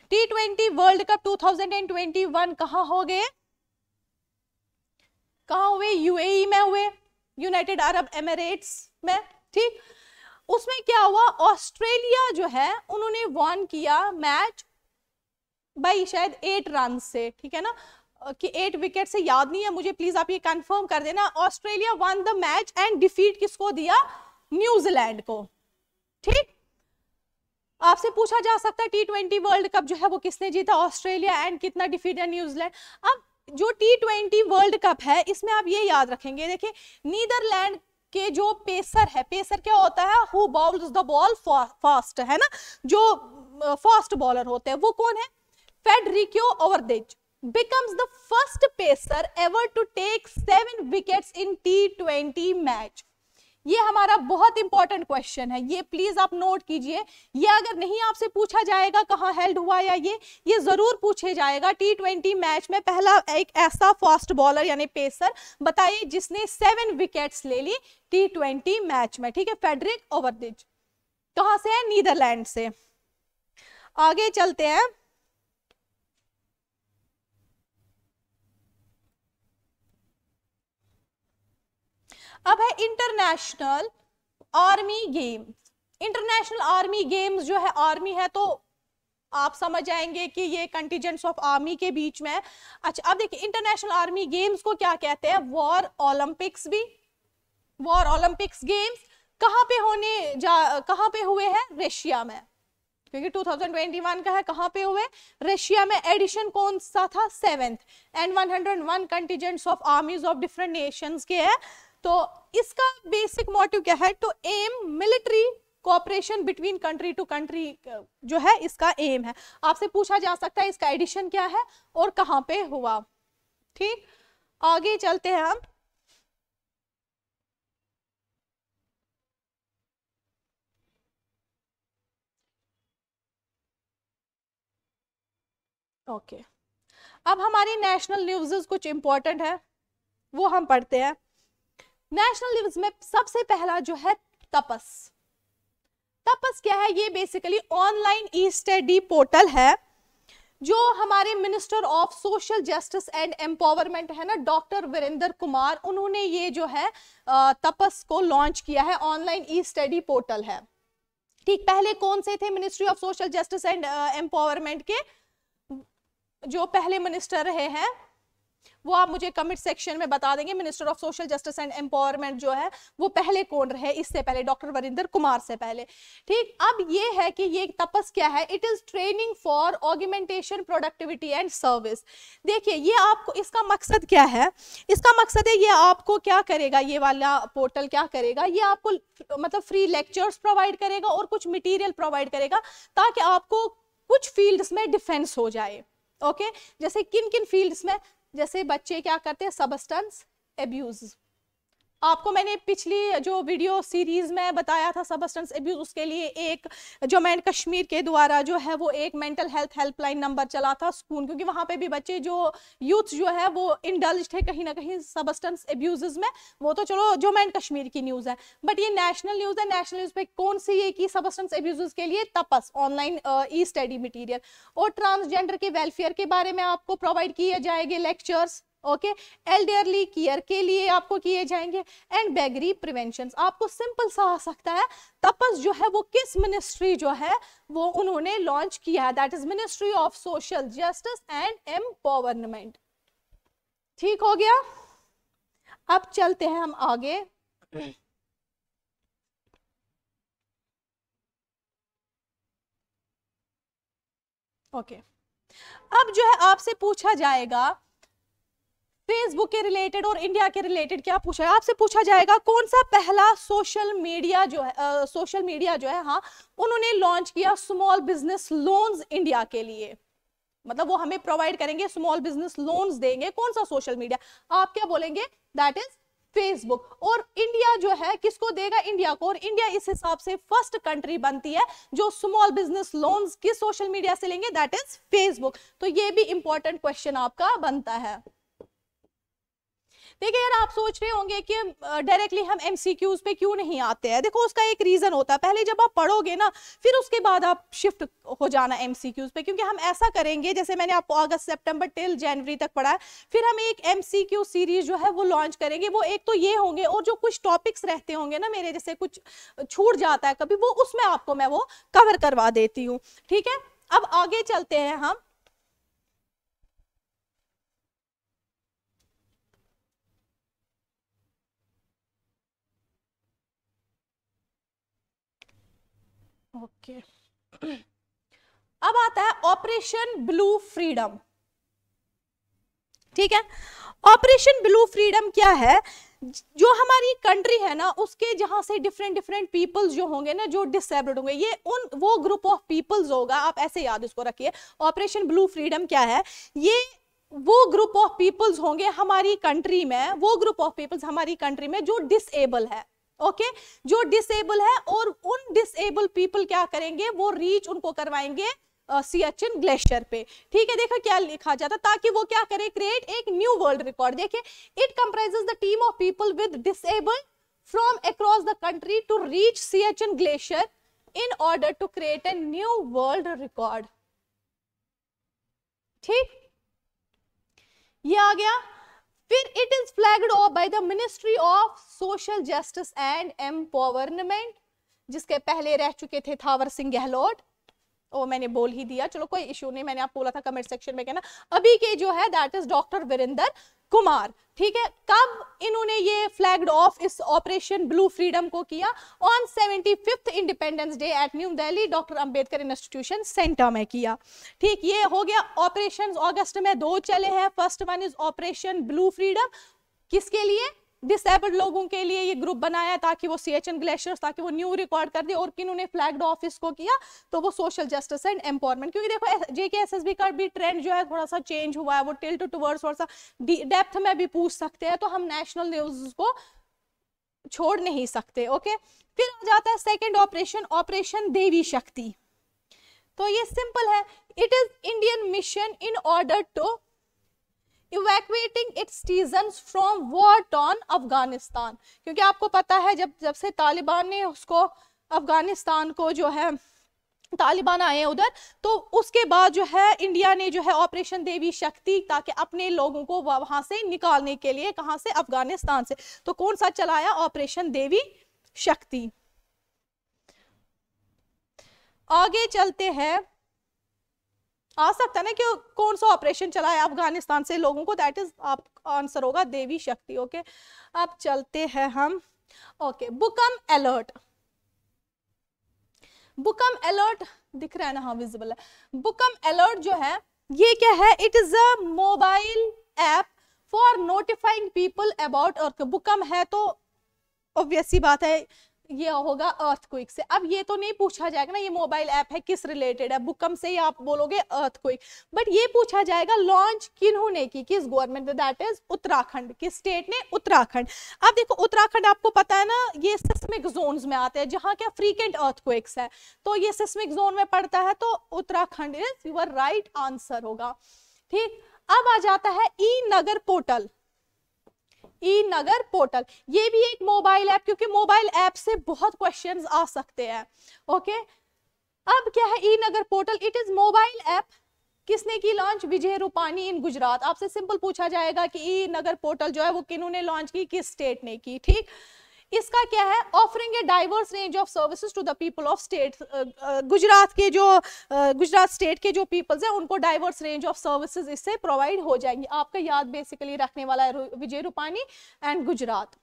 T twenty world cup 2021 कहा हो गए कहा हुए यूएई e में हुए यूनाइटेड अरब एमिरेट्स में ठीक उसमें क्या हुआ ऑस्ट्रेलिया जो है उन्होंने वॉन किया मैच बाई शायद एट रन से ठीक है ना कि एट विकेट से याद नहीं है मुझे प्लीज आप ये कंफर्म कर देना Australia won the match and defeat किसको दिया न्यूजीलैंड को ठीक आपसे पूछा जा सकता है टी ट्वेंटी वर्ल्ड कप जो है वो किसने जीता ऑस्ट्रेलिया एंड कितना डिफीट है न्यूजीलैंड अब जो टी ट्वेंटी वर्ल्ड कप है इसमें आप ये याद रखेंगे देखिए नीदरलैंड के जो पेसर है पेसर क्या होता है who ball the ball fast है ना जो फास्ट बॉलर होते हैं वो कौन है ओवर ओवरदेज the first pacer ever to take seven wickets in T twenty match ये हमारा बहुत इंपॉर्टेंट क्वेश्चन है ये प्लीज आप नोट कीजिए ये अगर नहीं आपसे पूछा जाएगा कहाँ हेल्ड हुआ या ये ये जरूर पूछे जाएगा टी ट्वेंटी मैच में पहला एक ऐसा फास्ट बॉलर यानी पेसर बताइए जिसने सेवन विकेट्स ले ली टी ट्वेंटी मैच में ठीक है फेडरिक ओवरदिज कहा से है नीदरलैंड से आगे चलते हैं अब है international army games international army games जो है आर्मी है तो आप समझ जाएंगे कि ये कंटीजेंट्स ऑफ आर्मी के बीच में अच्छा अब देखिए इंटरनेशनल आर्मी गेम्स को क्या कहते हैं वॉर ओलंपिक्स भी वॉर ओलंपिक्स गेम्स कहाँ पे होने जा कहाँ पे हुए हैं रशिया में क्योंकि 2021 का है कहाँ पे हुए रशिया में एडिशन कौन सा था seventh and 101 contingents of armies of different nations के है तो इसका बेसिक मोटिव क्या है to aim military cooperation between country to country जो है इसका एम है आपसे पूछा जा सकता है इसका एडिशन क्या है और कहां पे हुआ ठीक आगे चलते हैं हम ओके okay. अब हमारी नेशनल न्यूज़ कुछ इंपॉर्टेंट है वो हम पढ़ते हैं नेशनल लिव्स में सबसे पहला जो है तपस तपस क्या है ये basically online e study portal है जो हमारे minister of social justice and empowerment है ना डॉक्टर वीरेंद्र कुमार उन्होंने ये जो है तपस को लॉन्च किया है ऑनलाइन ई स्टडी पोर्टल है ठीक पहले कौन से थे ministry of social justice and empowerment के जो पहले मिनिस्टर रहे हैं वो आप मुझे कमेंट सेक्शन में बता देंगे minister of social justice and empowerment जो है वो पहले कौन रहे इससे पहले डॉक्टर वरिंदर कुमार से पहले ठीक अब ये है कि ये तपस क्या है it is training for augmentation productivity and service देखिए ये आपको इसका मकसद क्या है इसका मकसद है ये आपको क्या करेगा ये वाला पोर्टल क्या करेगा ये आपको मतलब फ्री लेक्चर्स प्रोवाइड करेगा और कुछ मटीरियल प्रोवाइड करेगा ताकि आपको कुछ फील्ड्स में डिफेंस हो जाए ओके okay? जैसे किन किन फील्ड्स में जैसे बच्चे क्या करते हैं सबस्टेंस एब्यूज आपको मैंने पिछली जो वीडियो सीरीज़ में बताया था सबस्टेंस एब्यूज़ उसके लिए एक जो मैं कश्मीर के द्वारा जो है वो एक मेंटल हेल्थ हेल्पलाइन नंबर चला था स्कूल क्योंकि वहां पे भी बच्चे जो यूथ जो है वो इंडल्ज है कहीं ना कहीं सबस्टेंस एब्यूज़ में वो तो चलो जो मैं कश्मीर की न्यूज़ है बट ये नेशनल न्यूज़ है नेशनल न्यूज़ पे कौन सी ये की सबस्टेंस एब्यूज़ के लिए TAPAS online e study material और ट्रांसजेंडर के वेलफेयर के बारे में आपको प्रोवाइड किए जाएंगे लेक्चर्स ओके एल्डरली केयर के लिए आपको किए जाएंगे एंड बेगरी प्रिवेंशन आपको सिंपल सा आ सकता है तपस जो है वो किस मिनिस्ट्री जो है वो उन्होंने लॉन्च किया है that is ministry of social justice and empowerment ठीक हो गया अब चलते हैं हम आगे ओके okay. अब जो है आपसे पूछा जाएगा फेसबुक के रिलेटेड और इंडिया के रिलेटेड क्या पूछा है आपसे पूछा जाएगा कौन सा पहला सोशल मीडिया जो है आ, सोशल मीडिया जो है हाँ उन्होंने लॉन्च किया स्मॉल बिजनेस लोन्स इंडिया के लिए मतलब वो हमें प्रोवाइड करेंगे स्मॉल बिजनेस लोन्स देंगे कौन सा सोशल मीडिया आप क्या बोलेंगे दैट इज फेसबुक और इंडिया जो है किसको देगा इंडिया को और इंडिया इस हिसाब से फर्स्ट कंट्री बनती है जो स्मॉल बिजनेस लोन्स किस सोशल मीडिया से लेंगे दैट इज फेसबुक तो ये भी इंपॉर्टेंट क्वेश्चन आपका बनता है देखिए यार आप सोच रहे होंगे कि डायरेक्टली हम एम पे क्यों नहीं आते हैं देखो उसका एक रीज़न होता है पहले जब आप पढ़ोगे ना फिर उसके बाद आप शिफ्ट हो जाना एम पे क्योंकि हम ऐसा करेंगे जैसे मैंने आपको अगस्त सेप्टेम्बर टिल जनवरी तक पढ़ा है फिर हम एक एम सीरीज जो है वो लॉन्च करेंगे वो एक तो ये होंगे और जो कुछ टॉपिक्स रहते होंगे ना मेरे जैसे कुछ छूट जाता है कभी वो उसमें आपको मैं वो कवर करवा देती हूँ ठीक है अब आगे चलते हैं हम ओके अब आता है ऑपरेशन ब्लू फ्रीडम ठीक है ऑपरेशन ब्लू फ्रीडम क्या है जो हमारी कंट्री है ना उसके जहां से डिफरेंट डिफरेंट पीपल्स जो होंगे ना जो डिसेबल्ड होंगे ये उन वो ग्रुप ऑफ पीपल्स होगा आप ऐसे याद इसको रखिए ऑपरेशन ब्लू फ्रीडम क्या है ये वो ग्रुप ऑफ पीपल्स होंगे हमारी कंट्री में वो ग्रुप ऑफ पीपल्स हमारी कंट्री में जो डिसेबल है ओके जो डिसेबल है और उन डिसेबल पीपल क्या करेंगे वो रीच उनको करवाएंगे सियाचिन uh, ग्लेशियर पे ठीक है देखो क्या लिखा जाता ताकि वो क्या करे क्रिएट एक न्यू वर्ल्ड रिकॉर्ड देखिए it comprises the team of people with disable from across the country to reach Siachen glacier in order to create a new world record ठीक ये आ गया फिर it is flagged off by the ministry of social justice and empowerment जिसके पहले रह चुके थे थावर सिंह गहलोत ओ मैंने बोल ही दिया चलो कोई इशू नहीं मैंने आप बोला था कमेंट सेक्शन में कहना अभी के जो है that is doctor Virendra Kumar ठीक है कब इन्होंने ये फ्लैग्ड ऑफ इस ऑपरेशन ब्लू फ्रीडम को किया on seventy fifth independence day at new Delhi doctor Ambedkar institution centre में किया ठीक ये हो गया ऑपरेशन अगस्त में दो चले हैं first one is operation blue freedom किसके लिए डिसेबल्ड लोगों के लिए ये ग्रुप बनाया ताकि वो सी एच एन ग्लेशियर्स ताकि वो न्यू रिकॉर्ड कर दे और किन्होंने फ्लैग ऑफिस को किया तो वो सोशल जस्टिस एंड एम्पावरमेंट क्योंकि देखो जेके एस एस बी का भी ट्रेंड जो है थोड़ा सा चेंज हुआ है वो टू टूवर्ड्स थोड़ा सा डेप्थ में भी पूछ सकते हैं तो हम नेशनल न्यूज को छोड़ नहीं सकते ओके फिर आ जाता है सेकेंड ऑपरेशन ऑपरेशन देवी शक्ति तो ये सिंपल है it is Indian mission in order to evacuating its सीजन फ्रॉम वॉर टॉन अफगानिस्तान क्योंकि आपको पता है जब जब से तालिबान ने उसको अफगानिस्तान को जो है तालिबान आए उधर तो उसके बाद जो है इंडिया ने जो है ऑपरेशन देवी शक्ति ताकि अपने लोगों को वहां से निकालने के लिए कहाँ से अफगानिस्तान से तो कौन सा चलाया ऑपरेशन देवी शक्ति आगे चलते हैं आ सकता है ना कि कौन सा ऑपरेशन चला है अफगानिस्तान से लोगों को दैट इज आप आंसर होगा देवी शक्ति ओके अब चलते हैं हम ओके बुकम अलर्ट बुकम अलर्ट दिख रहा है ना हाँ विजिबल है बुकम अलर्ट जो है ये क्या है it is a mobile app for notifying people about और बुकम है तो ऑब्वियस सी बात है ये होगा अर्थ क्विक से अब ये तो नहीं पूछा जाएगा ना ये मोबाइल ऐप है किस रिलेटेड है भूकंप से ही आप बोलोगे अर्थ क्विक बट ये पूछा जाएगा लॉन्च किन्होंने की किस गवर्नमेंट दैट इज उत्तराखंड किस स्टेट ने उत्तराखंड अब देखो उत्तराखंड आपको पता है ना ये सिस्मिक जोन में आते हैं जहाँ क्या फ्रीकेंट अर्थ क्विक्स है तो ये सिस्मिक जोन में पड़ता है तो Uttarakhand is your right answer होगा ठीक अब आ जाता है e Nagar portal e Nagar portal ये भी एक मोबाइल ऐप क्योंकि मोबाइल ऐप से बहुत क्वेश्चन आ सकते हैं ओके अब क्या है e Nagar portal it is mobile app किसने की लॉन्च विजय रूपानी इन गुजरात आपसे सिंपल पूछा जाएगा कि ई नगर पोर्टल जो है वो किन्होंने लॉन्च की किस स्टेट ने की ठीक इसका क्या है offering a diverse range of services to the people of state Gujarat के जो uh, गुजरात स्टेट के जो पीपल्स हैं उनको डाइवर्स रेंज ऑफ सर्विसेज इससे प्रोवाइड हो जाएंगी आपका याद बेसिकली रखने वाला है विजय रूपानी एंड गुजरात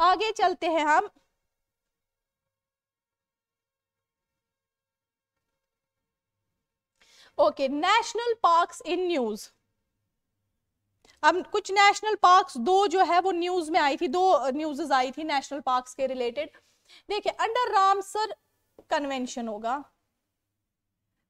आगे चलते हैं हम okay national parks in news अब कुछ नेशनल पार्क्स दो जो है वो न्यूज़ में आई थी दो न्यूज़ आई थी नेशनल पार्क्स के रिलेटेड देखिए अंडर रामसर कन्वेंशन होगा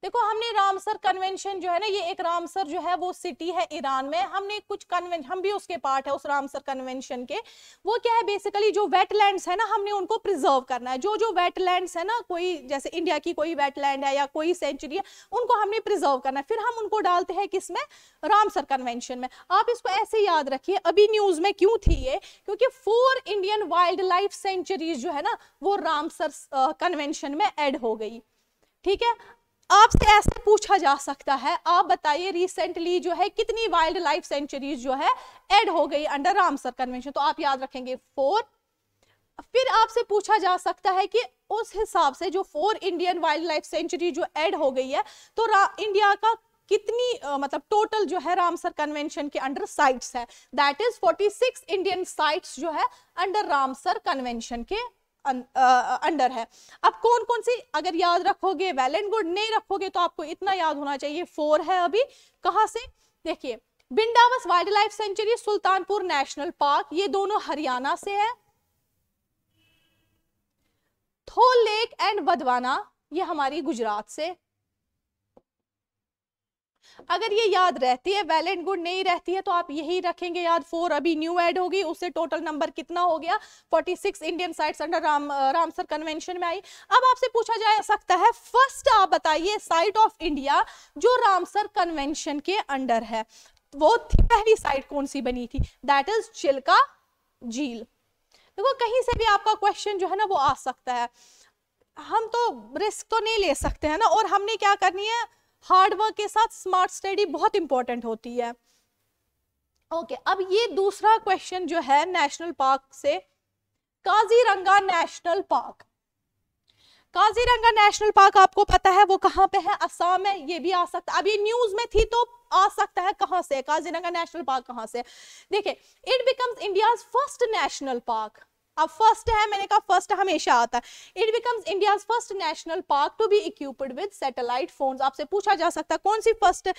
देखो हमने रामसर कन्वेंशन जो है ना ये एक रामसर जो है वो सिटी है ईरान में हमने कुछ कन्वेंशन हम भी उसके पार्ट है उस रामसर कन्वेंशन के वो क्या है बेसिकली जो वेटलैंड्स है ना हमने उनको प्रिजर्व करना है जो जो वेटलैंड्स है ना कोई जैसे इंडिया की कोई वेटलैंड है या कोई सेंचुरी है उनको हमने प्रिजर्व करना है फिर हम उनको डालते हैं किसमें रामसर कन्वेंशन में आप इसको ऐसे याद रखिए अभी न्यूज में क्यों थी ये क्योंकि four Indian wild life sanctuaries जो है ना वो रामसर कन्वेंशन में एड हो गई ठीक है आपसे ऐसे पूछा जा सकता है आप बताइए रिसेंटली जो है कितनी वाइल्ड लाइफ सेंचुरीज जो है एड हो गई अंडर रामसर कन्वेंशन तो आप याद रखेंगे फोर फिर आपसे पूछा जा सकता है कि उस हिसाब से जो four Indian wild life sanctuary जो ऐड हो गई है तो इंडिया का कितनी uh, मतलब टोटल जो है रामसर कन्वेंशन के अंडर साइट्स है दैट इज 46 इंडियन साइट्स जो है अंडर रामसर कन्वेंशन के अं, अंडर है अब कौन कौन सी अगर याद रखोगे वेल एंड गुड नहीं रखोगे तो आपको इतना याद होना चाहिए फोर है अभी कहाँ से देखिए Bhindawas wild life sanctuary Sultanpur national park ये दोनों हरियाणा से है थोल लेक एंड बदवाना ये हमारी गुजरात से अगर ये याद रहती है वेल एंड गुड नहीं रहती है तो आप यही रखेंगे याद फोर अभी न्यू एड होगी उससे टोटल नंबर कितना हो गया forty six Indian sites under राम रामसर कन्वेंशन में आई अब आपसे पूछा जा सकता है फर्स्ट आप बताइए साइट ऑफ इंडिया जो रामसर कन्वेंशन के अंडर है वो थी पहली साइट कौन सी बनी थी दैट इज चिल्का झील देखो कहीं से भी आपका क्वेश्चन जो है ना वो आ सकता है हम तो रिस्क तो नहीं ले सकते हैं ना और हमने क्या करनी है हार्डवर्क के साथ स्मार्ट स्टडी बहुत इंपॉर्टेंट होती है ओके okay, अब ये दूसरा क्वेश्चन जो है नेशनल पार्क से Kaziranga national park Kaziranga national park आपको पता है वो कहाँ पे है असम है ये भी आ सकता है अब ये न्यूज में थी तो आ सकता है कहाँ से काजीरंगा नेशनल पार्क कहाँ से देखिए it becomes India first national park अब फर्स्ट है मैंने कहा फर्स्ट हमेशा आता है it becomes India first national park to be equipped with satellite phone आपसे पूछा जा सकता है कौन सी फर्स्ट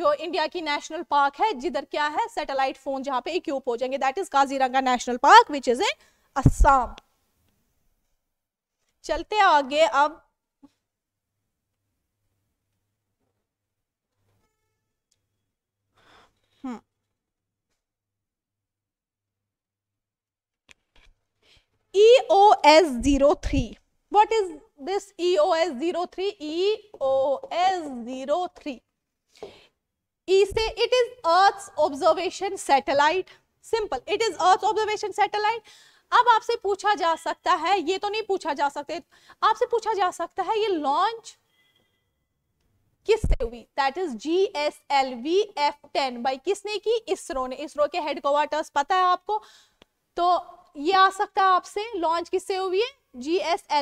जो इंडिया की नेशनल पार्क है जिधर क्या है सैटेलाइट फोन जहाँ पे इक्विप हो जाएंगे that is Kaziranga national park which is in Assam चलते आगे अब O S zero three what is this E O S zero three E O S zero three E से it is earth observation satellite. Simple it is earth observation satellite अब आपसे पूछा जा सकता है ये तो नहीं पूछा जा सकते आपसे पूछा जा सकता है ये लॉन्च किससे हुई that is G S L V F ten by किसने की इसरो ने इसरो के हेडक्वार्टर्स पता है आपको तो ये आ सकता है आपसे लॉन्च किससे हुई है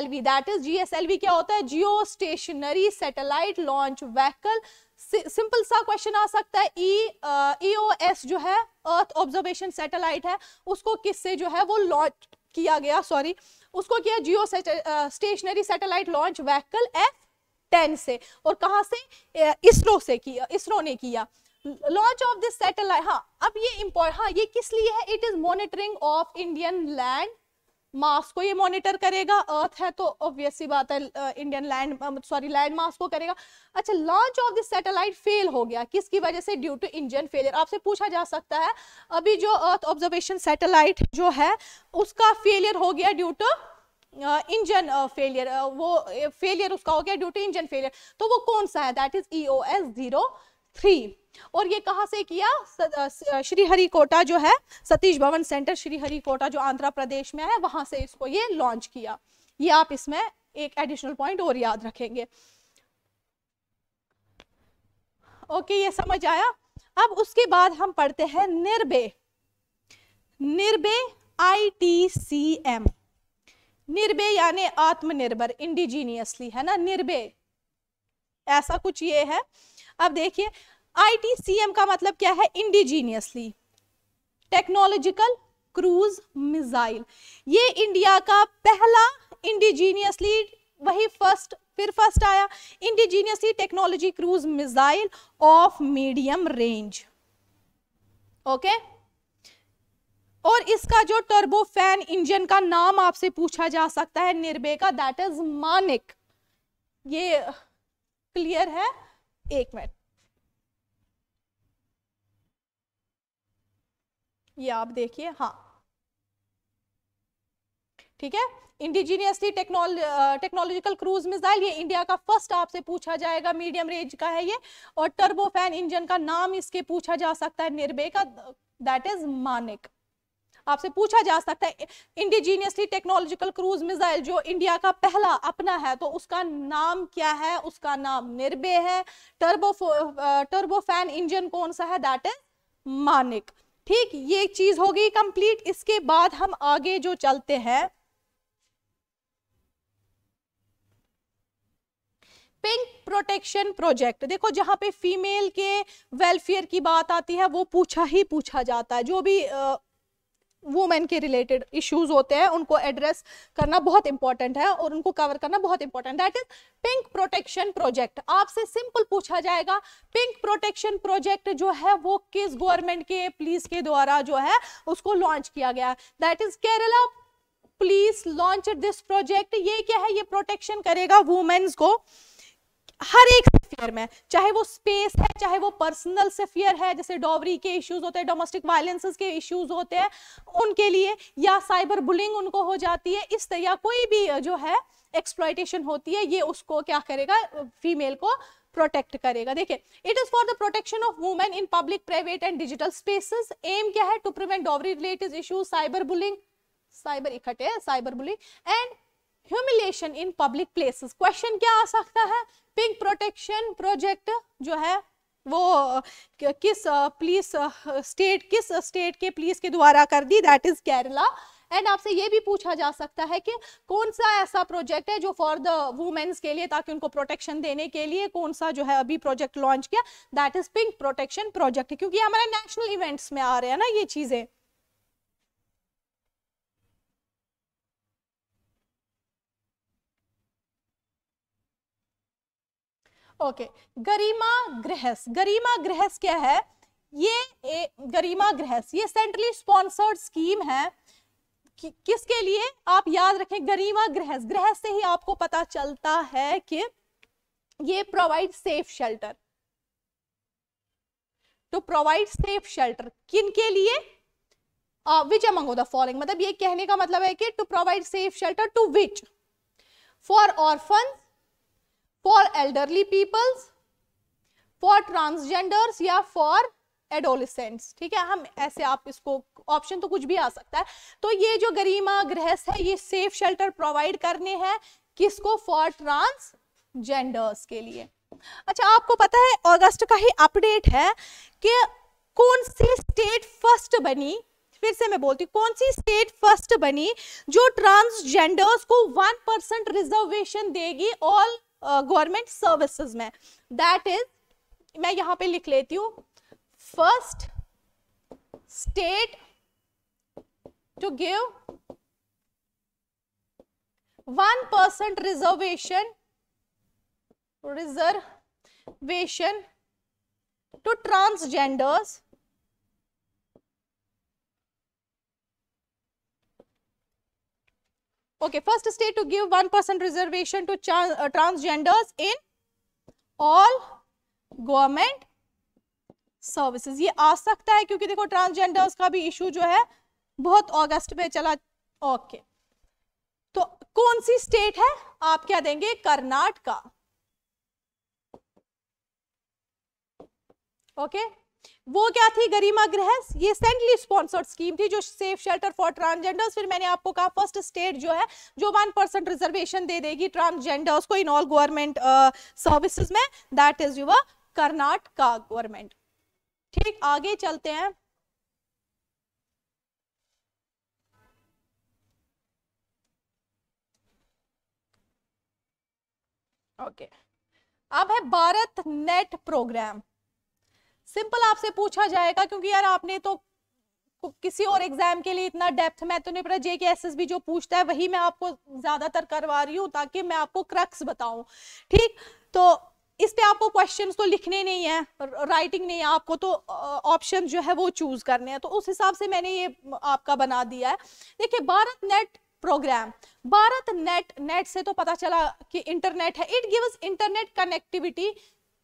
वी दैट इज वी क्या होता है geo stationary satellite launch vehicle simple सा क्वेश्चन आ सकता है E e, S uh, e जो है अर्थ ऑब्जर्वेशन सेटेलाइट है उसको किससे जो है वो लॉन्च किया गया सॉरी उसको किया geo stationary satellite launch vehicle F ten से और कहा से इसरो uh, से किया इसरो ने किया लॉन्च ऑफ दिस सैटेलाइट हाँ अब ये इम्पोर्ट हाँ ये किस लिए है it is monitoring of Indian land mass को ये मॉनिटर करेगा अर्थ है तो ऑब्वियसली बात है Indian land sorry land mass को करेगा अच्छा launch of this satellite fail हो गया किसकी वजह से ड्यू टू इंजन फेलियर आपसे पूछा जा सकता है अभी जो अर्थ ऑब्जर्वेशन सैटेलाइट जो है उसका फेलियर हो गया ड्यू टू इंजन फेलियर वो फेलियर उसका हो गया ड्यू टू इंजन फेलियर तो वो कौन सा है that is E O S zero three और ये कहा से किया श्रीहरिकोटा जो है सतीश भवन सेंटर कोटा जो आंध्र प्रदेश में है वहां से इसको ये लॉन्च किया ये आप इसमें एक एडिशनल पॉइंट और याद रखेंगे ओके ये समझ आया अब उसके बाद हम पढ़ते हैं निर्बे निर्बे आई टी सी एम निर्बे यानी आत्मनिर्भर इंडिजीनियसली है ना निर्बे ऐसा कुछ ये है अब देखिए आईटीसीएम का मतलब क्या है इंडिजीनियसली टेक्नोलॉजिकल क्रूज मिसाइल ये इंडिया का पहला इंडिजीनियसली वही फर्स्ट फिर फर्स्ट आया indigenously technology cruise missile of medium range okay और इसका जो टर्बो फैन इंजन का नाम आपसे पूछा जा सकता है निर्बे का दैट इज मानिक ये क्लियर है एक मिनट ये आप देखिए हाँ ठीक है इंडिजीनियसली टेक्नोलॉजिकल क्रूज मिसाइल ये इंडिया का फर्स्ट आपसे पूछा जाएगा मीडियम रेंज का है ये और टर्बोफैन इंजन का नाम इसके पूछा जा सकता है निर्बे का दैट इज मानिक आपसे पूछा जा सकता है इंडिजीनियसली टेक्नोलॉजिकल क्रूज मिसाइल जो इंडिया का पहला अपना है तो उसका नाम क्या है उसका नाम निर्बे है टर्बो टर्बोफैन इंजन कौन सा है दैट इज मानिक ठीक ये चीज हो गई कंप्लीट इसके बाद हम आगे जो चलते हैं पिंक प्रोटेक्शन प्रोजेक्ट देखो जहां पे फीमेल के वेलफेयर की बात आती है वो पूछा ही पूछा जाता है जो भी वुमेन के रिलेटेड इश्यूज होते हैं उनको एड्रेस करना बहुत इंपॉर्टेंट है और उनको कवर करना बहुत important that is pink protection project आपसे सिंपल पूछा जाएगा पिंक प्रोटेक्शन प्रोजेक्ट जो है वो किस गवर्नमेंट के पुलिस के द्वारा जो है उसको लॉन्च किया गया that is Kerala police launch this project ये क्या है ये प्रोटेक्शन करेगा वुमेन्स को हर एक फेयर में चाहे वो स्पेस है चाहे वो पर्सनल से है जैसे डॉवरी के इश्यूज होते हैं डोमेस्टिक वायलेंसेस के इश्यूज होते हैं उनके लिए या साइबर बुलिंग उनको हो जाती है इस तरह या कोई भी जो है एक्सप्लाइटेशन होती है ये उसको क्या करेगा फीमेल को प्रोटेक्ट करेगा देखिए it is for the protection of women in public private and digital spaces aim क्या है to prevent dowry related issues cyber bullying cyber इकट्ठे cyber bullying and humiliation in public places question क्या आ सकता है pink protection project जो है वो किस प्लीज स्टेट किस स्टेट के पुलिस के द्वारा कर दी दैट इज केरला एंड आपसे ये भी पूछा जा सकता है कि कौन सा ऐसा प्रोजेक्ट है जो फॉर द वुमेन्स के लिए ताकि उनको प्रोटेक्शन देने के लिए कौन सा जो है अभी प्रोजेक्ट लॉन्च किया that is pink protection project क्योंकि हमारे नेशनल इवेंट्स में आ रहे हैं ना ये चीजें ओके गरिमा ग्रहस गरिमा ग्रहस क्या है ये ए, गरिमा ग्रहस ये सेंट्रली स्पॉन्सर्ड स्कीम है कि, किसके लिए आप याद रखें गरिमा ग्रहस ग्रहस से ही आपको पता चलता है कि ये provide safe shelter to provide safe shelter किन के लिए विच अमंग द फॉलोइंग मतलब ये कहने का मतलब है कि to provide safe shelter to which for orphan for elderly peoples for transgenders या फॉर एडोलिसेंट्स ठीक है हम ऐसे आप इसको ऑप्शन तो कुछ भी आ सकता है तो ये जो गरिमा गृहस्थ है ये सेफ शेल्टर प्रोवाइड करने हैं किसको फॉर ट्रांसजेंडर्स के लिए अच्छा आपको पता है अगस्त का ही अपडेट है कि कौन सी स्टेट फर्स्ट बनी फिर से मैं बोलती हूँ कौन सी स्टेट फर्स्ट बनी जो ट्रांसजेंडर्स को वन परसेंट रिजर्वेशन देगी ऑल गवर्नमेंट सर्विसेज में दैट इज मैं यहां पे लिख लेती हूं first state to give one percent reservation reservation to transgenders Okay, first state to give 1% reservation to uh, transgenders in all government services ye aa sakta hai kyunki dekho transgenders ka bhi issue jo hai bahut august में chala okay to kaun si state hai aap kya denge karnataka okay वो क्या थी गरिमा गृह ये centrally sponsored scheme थी जो safe shelter for transgenders फिर मैंने आपको कहा फर्स्ट स्टेट जो है जो वन परसेंट रिजर्वेशन दे देगी ट्रांसजेंडर्स को इन ऑल गवर्नमेंट सर्विसेज में that is your Karnataka government ठीक आगे चलते हैं ओके okay. अब है भारत नेट प्रोग्राम सिंपल आपसे पूछा जाएगा क्योंकि यार आपने तो किसी और एग्जाम के लिए इतना डेप्थ मैं तो नहीं पता जे के एस बी जो पूछता है वही मैं आपको ज्यादातर करवा रही हूँ ताकि मैं आपको क्रक्स बताऊं ठीक तो इस पे आपको क्वेश्चन तो लिखने नहीं है राइटिंग नहीं है आपको तो ऑप्शन जो है वो चूज करने हैं तो उस हिसाब से मैंने ये आपका बना दिया है देखिए Bharat net programme Bharat net net से तो पता चला कि इंटरनेट है it gives internet connectivity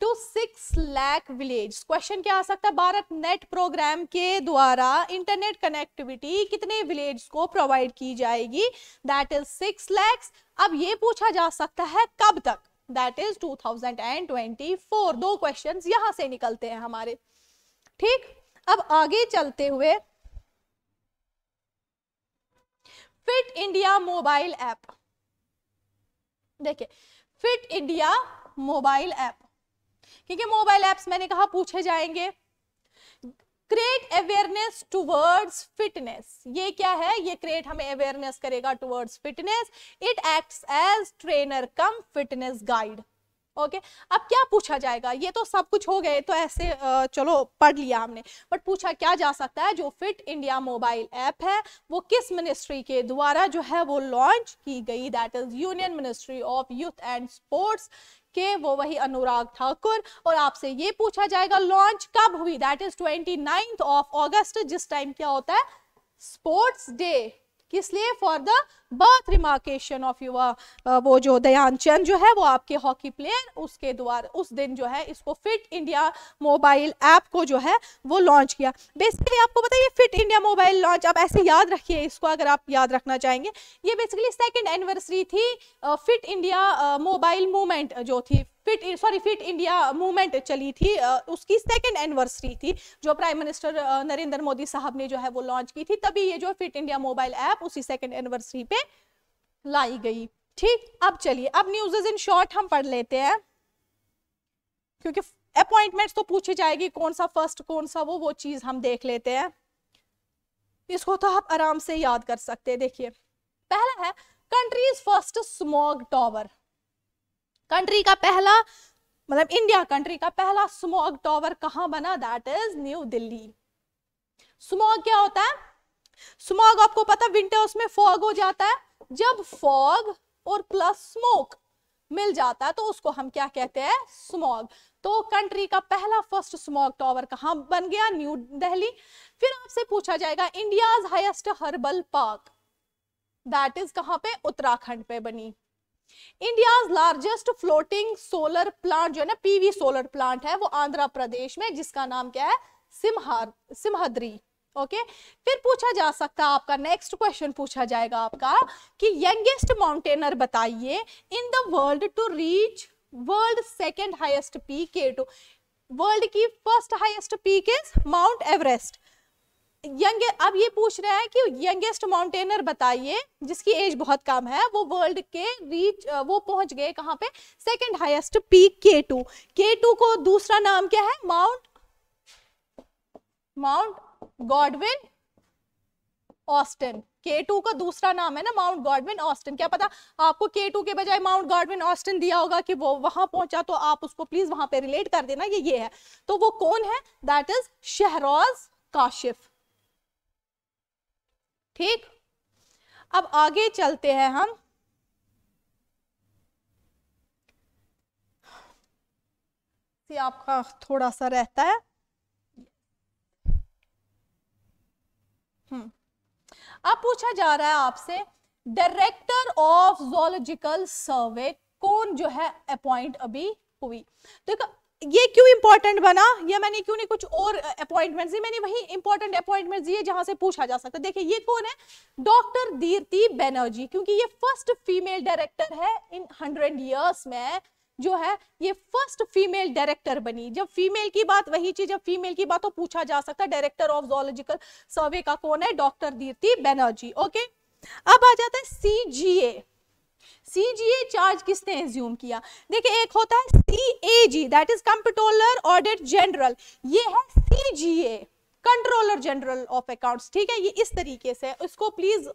to six lakh village question क्या आ सकता है भारत नेट प्रोग्राम के द्वारा इंटरनेट कनेक्टिविटी कितने विलेज को प्रोवाइड की जाएगी दैट इज सिक्स लैक्स अब ये पूछा जा सकता है कब तक that is two thousand and twenty four दो क्वेश्चन यहां से निकलते हैं हमारे ठीक अब आगे चलते हुए फिट इंडिया मोबाइल ऐप देखिए फिट इंडिया मोबाइल ऐप क्योंकि मोबाइल एप्स मैंने कहा पूछे जाएंगे क्रिएट अवेयरनेस टूवर्ड्स फिटनेस ये क्या है ये क्रिएट हमें अवेयरनेस करेगा towards fitness it acts as trainer cum fitness guide okay okay? अब क्या पूछा जाएगा ये तो सब कुछ हो गए तो ऐसे चलो पढ़ लिया हमने बट पूछा क्या जा सकता है जो फिट इंडिया मोबाइल ऐप है वो किस मिनिस्ट्री के द्वारा जो है वो लॉन्च की गई that is union ministry of youth and sports के वो वही अनुराग ठाकुर और आपसे ये पूछा जाएगा लॉन्च कब हुई that is twenty of August जिस टाइम क्या होता है स्पोर्ट्स डे किस लिए फॉर द बर्थ रिमार्केशन ऑफ युवा वो जो दयान चंद जो है वो आपके हॉकी प्लेयर उसके द्वारा उस दिन जो है इसको फिट इंडिया मोबाइल ऐप को जो है वो लॉन्च किया बेसिकली आपको पता है ये फिट इंडिया मोबाइल लॉन्च आप ऐसे याद रखिए इसको अगर आप याद रखना चाहेंगे ये बेसिकली सेकेंड एनिवर्सरी थी फिट इंडिया मोबाइल मूवमेंट जो थी fit sorry fit India movement चली थी उसकी सेकेंड एनिवर्सरी थी जो प्राइम मिनिस्टर नरेंद्र मोदी साहब ने जो है वो लॉन्च की थी तभी ये जो फिट इंडिया मोबाइल ऐप उसी सेकेंड एनिवर्सरी पे लाई गई ठीक अब चलिए अब न्यूज इन शॉर्ट हम पढ़ लेते हैं क्योंकि अपॉइंटमेंट तो पूछी जाएगी कौन सा फर्स्ट कौन सा वो वो चीज हम देख लेते हैं इसको तो आप आराम से याद कर सकते हैं देखिए पहला है countries first smog tower country का पहला मतलब इंडिया कंट्री का पहला स्मोक टॉवर कहाँ बना that is new Delhi smoke क्या होता है स्मोक आपको पता विंटर्स में फॉग हो जाता है जब फॉग और प्लस स्मोक मिल जाता है तो उसको हम क्या कहते हैं स्मोक तो कंट्री का पहला फर्स्ट स्मॉग टॉवर कहां बन गया न्यू दिल्ली फिर आपसे पूछा जाएगा India's highest herbal park that is कहां पे उत्तराखंड पे बनी India's largest floating solar plant जो है ना पीवी सोलर प्लांट है वो आंध्र प्रदेश में जिसका नाम क्या है सिमहार सिमहद्री ओके okay? फिर पूछा जा सकता है आपका नेक्स्ट क्वेश्चन पूछा जाएगा आपका कि यंगेस्ट माउंटेनर बताइए in the world to reach world second highest peak K two world की first highest peak is mount Everest young अब ये पूछ रहे हैं कि यंगेस्ट माउंटेनर बताइए जिसकी एज बहुत कम है वो वर्ल्ड के रीच वो पहुंच गए कहाँ पे second highest peak K two K two को दूसरा नाम क्या है mount mount Godwin Austen K two का दूसरा नाम है ना माउंट गॉडविन ऑस्टिन क्या पता आपको के टू के बजाय माउंट गॉडविन ऑस्टिन दिया होगा कि वो वहां पहुंचा तो आप उसको प्लीज वहां पे रिलेट कर देना ये ये है तो वो कौन है दैट इज शहरोज काशिफ ठीक अब आगे चलते हैं हम ये आपका थोड़ा सा रहता है हम्म। अब पूछा जा रहा है आपसे डायरेक्टर ऑफ जोलॉजिकल सर्वे कौन जो है अपॉइंट अभी हुई तो ये क्यों इंपॉर्टेंट बना या मैंने क्यों नहीं कुछ और अपॉइंटमेंट दी मैंने वही इंपॉर्टेंट अपॉइंटमेंट दिए जहां से पूछा जा सकता देखिए ये कौन है डॉक्टर दीर्ति बैनर्जी क्योंकि ये फर्स्ट फीमेल डायरेक्टर है इन हंड्रेड ईयर्स में जो है ये फर्स्ट फीमेल डायरेक्टर बनी जब फीमेल की बात वही चीज जब फीमेल की बात तो पूछा जा सकता है डायरेक्टर ऑफ जोलॉजिकल सर्वे का कौन है डॉक्टर दीर्ति बैनर्जी ओके अब आ जाता है सी सीजीए चार्ज किसने एज्यूम किया देखिए एक होता है C A G that is comptroller audit general ये है CGA controller general of accounts ठीक है ये इस तरीके से इसको प्लीज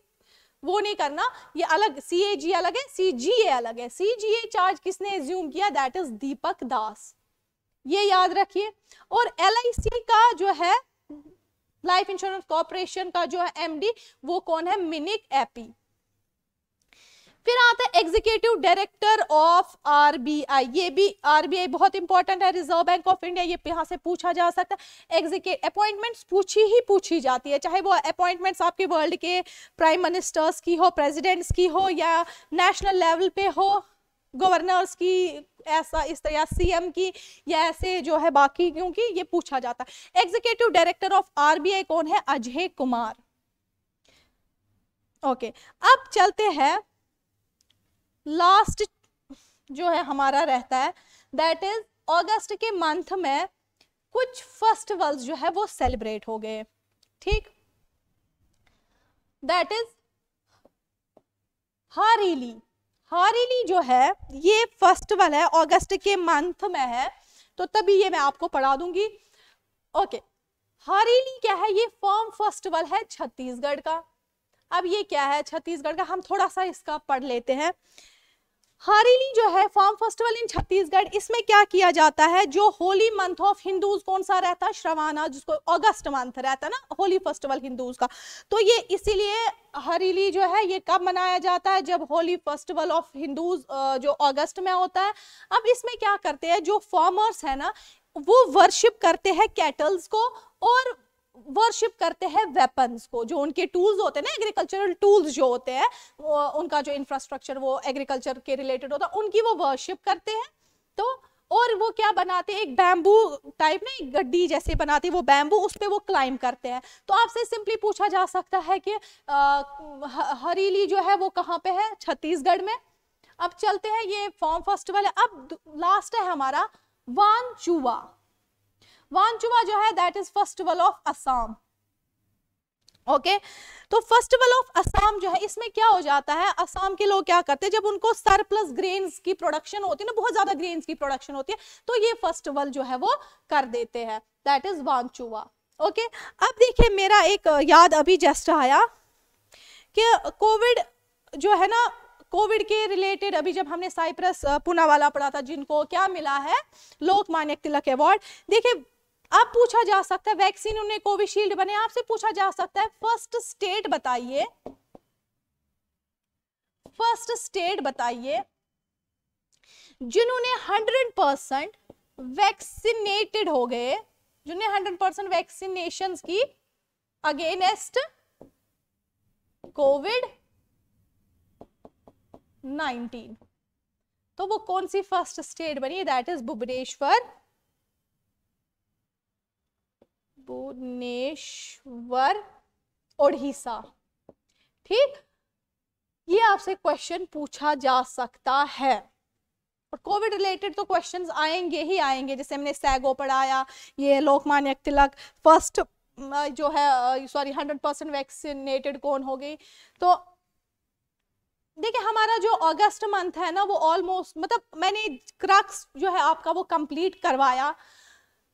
वो नहीं करना ये अलग सी ए जी अलग है सी जी ए अलग है सी जी ए चार्ज किसने एज्यूम किया दैट इज दीपक दास ये याद रखिए और एल आई सी का जो है लाइफ इंश्योरेंस कॉर्पोरेशन का जो है एमडी वो कौन है मिनिक एपी फिर आता है एग्जीक्यूटिव डायरेक्टर ऑफ आरबीआई ये भी आरबीआई बहुत इंपॉर्टेंट है रिजर्व बैंक ऑफ इंडिया ये यहाँ से पूछा जा सकता है एग्जीक्यूट अपॉइंटमेंट्स पूछी ही पूछी जाती है चाहे वो अपॉइंटमेंट्स आपके वर्ल्ड के प्राइम मिनिस्टर्स की हो प्रेजिडेंट्स की हो या नेशनल लेवल पे हो गवर्नर्स की ऐसा इस तरह सीएम की या ऐसे जो है बाकी क्योंकि ये पूछा जाता है एग्जीक्यूटिव डायरेक्टर ऑफ आरबीआई कौन है अजय कुमार ओके अब चलते हैं लास्ट जो है हमारा रहता है दैट इज अगस्त के मंथ में कुछ फेस्टिवल्स जो है वो सेलिब्रेट हो गए ठीक दैट इज हारीली हारीली जो है ये फेस्टिवल है अगस्त के मंथ में है तो तभी ये मैं आपको पढ़ा दूंगी ओके हारीली क्या है ये फॉर्म फेस्टिवल है छत्तीसगढ़ का अब ये क्या है छत्तीसगढ़ का हम थोड़ा सा इसका पढ़ लेते हैं हरेली जो है फॉर्म फेस्टिवल इन छत्तीसगढ़ इसमें क्या किया जाता है जो होली मंथ ऑफ हिंदूज कौन सा रहता है श्रवाना जिसको अगस्त मंथ रहता है ना होली फेस्टिवल हिंदूज का तो ये इसीलिए हरेली जो है ये कब मनाया जाता है जब होली फेस्टिवल ऑफ हिंदूज जो अगस्त में होता है अब इसमें क्या करते हैं जो फार्मर्स है ना वो वर्शिप करते हैं कैटल्स को और वर्शिप करते हैं वेपन्स को जो उनके टूल्स होते हैं ना एग्रीकल्चरल टूल्स जो होते हैं उनका जो इंफ्रास्ट्रक्चर वो एग्रीकल्चर के रिलेटेड होता है उनकी वो वर्शिप करते हैं तो और वो क्या बनाते हैं एक बैम्बू टाइप ना एक गड्डी जैसे बनाते वो बैम्बू उस पर वो क्लाइम करते हैं तो आपसे सिंपली पूछा जा सकता है कि हरीली जो है वो कहाँ पे है छत्तीसगढ़ में अब चलते हैं ये फॉर्म फेस्टिवल है अब लास्ट है हमारा वान चूवा वांचुवा जो है that is festival of Assam okay okay? तो फेस्टिवल ऑफ असम जो है इसमें क्या हो जाता है असम के लोग क्या करते हैं जब उनको सरप्लस ग्रेन्स की प्रोडक्शन होती है ना बहुत ज्यादा ग्रेन्स की प्रोडक्शन होती है तो ये फेस्टिवल जो है वो कर देते हैं दैट इज वांचुवा ओके अब देखिए मेरा एक याद अभी जस्ट आया कि कोविड जो है ना कोविड के रिलेटेड अभी जब हमने साइप्रस पुना वाला पढ़ा था जिनको क्या मिला है लोकमान्य तिलक अवार्ड देखिए अब पूछा जा सकता है वैक्सीन उन्हें कोविशील्ड बने आपसे पूछा जा सकता है फर्स्ट स्टेट बताइए फर्स्ट स्टेट बताइए जिन्होंने हंड्रेड परसेंट वैक्सीनेटेड हो गए जिन्होंने हंड्रेड परसेंट वैक्सीनेशन की अगेनेस्ट कोविड नाइनटीन तो वो कौन सी फर्स्ट स्टेट बनी दैट इज भुवनेश्वर भुवनेश्वर ओडिशा ठीक ये आपसे क्वेश्चन पूछा जा सकता है और कोविड रिलेटेड तो क्वेश्चंस आएंगे ही आएंगे जैसे हमने सैगो पढ़ाया ये लोकमान्य तिलक फर्स्ट जो है सॉरी हंड्रेड परसेंट वैक्सीनेटेड कौन हो गई तो देखिए हमारा जो अगस्त मंथ है ना वो ऑलमोस्ट मतलब मैंने क्रक्स जो है आपका वो कंप्लीट करवाया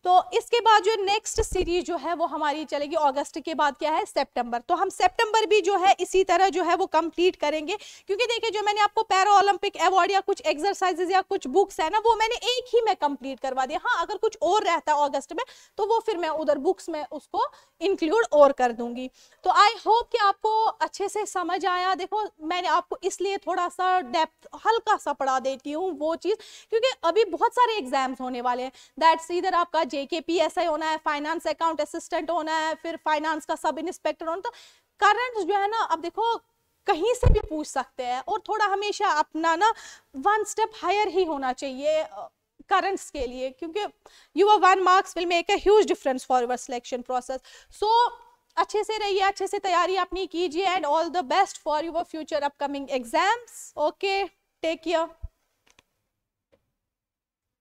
तो इसके बाद जो नेक्स्ट सीरीज जो है वो हमारी चलेगी अगस्त के बाद क्या है सितंबर तो हम सितंबर भी जो है इसी तरह जो है वो कंप्लीट करेंगे क्योंकि देखिए जो मैंने आपको पैरा ओलंपिक अवार्ड या कुछ एक्सरसाइजेज या कुछ बुक्स है ना वो मैंने एक ही में कंप्लीट करवा दिया हाँ अगर कुछ और रहता है अगस्त में तो वो फिर मैं उधर बुक्स में उसको इंक्लूड और कर दूंगी तो आई होप कि आपको अच्छे से समझ आया देखो मैंने आपको इसलिए थोड़ा सा डेप्थ हल्का सा पढ़ा देती हूँ वो चीज़ क्योंकि अभी बहुत सारे एग्जाम्स होने वाले हैं दैट्स इधर आपका जेके पी एस आई होना है फाइनेंस अकाउंट असिस्टेंट होना है फिर फाइनेंस का सब इंस्पेक्टर होना तो करंट जो है ना अब देखो कहीं से भी पूछ सकते हैं और थोड़ा हमेशा अपना ना वन स्टेप हायर ही होना चाहिए करंट्स के लिए क्योंकि यू युवा one marks will make a difference for your selection process so अच्छे से रहिए अच्छे से तैयारी अपनी कीजिए and all the best for your future upcoming exams okay take care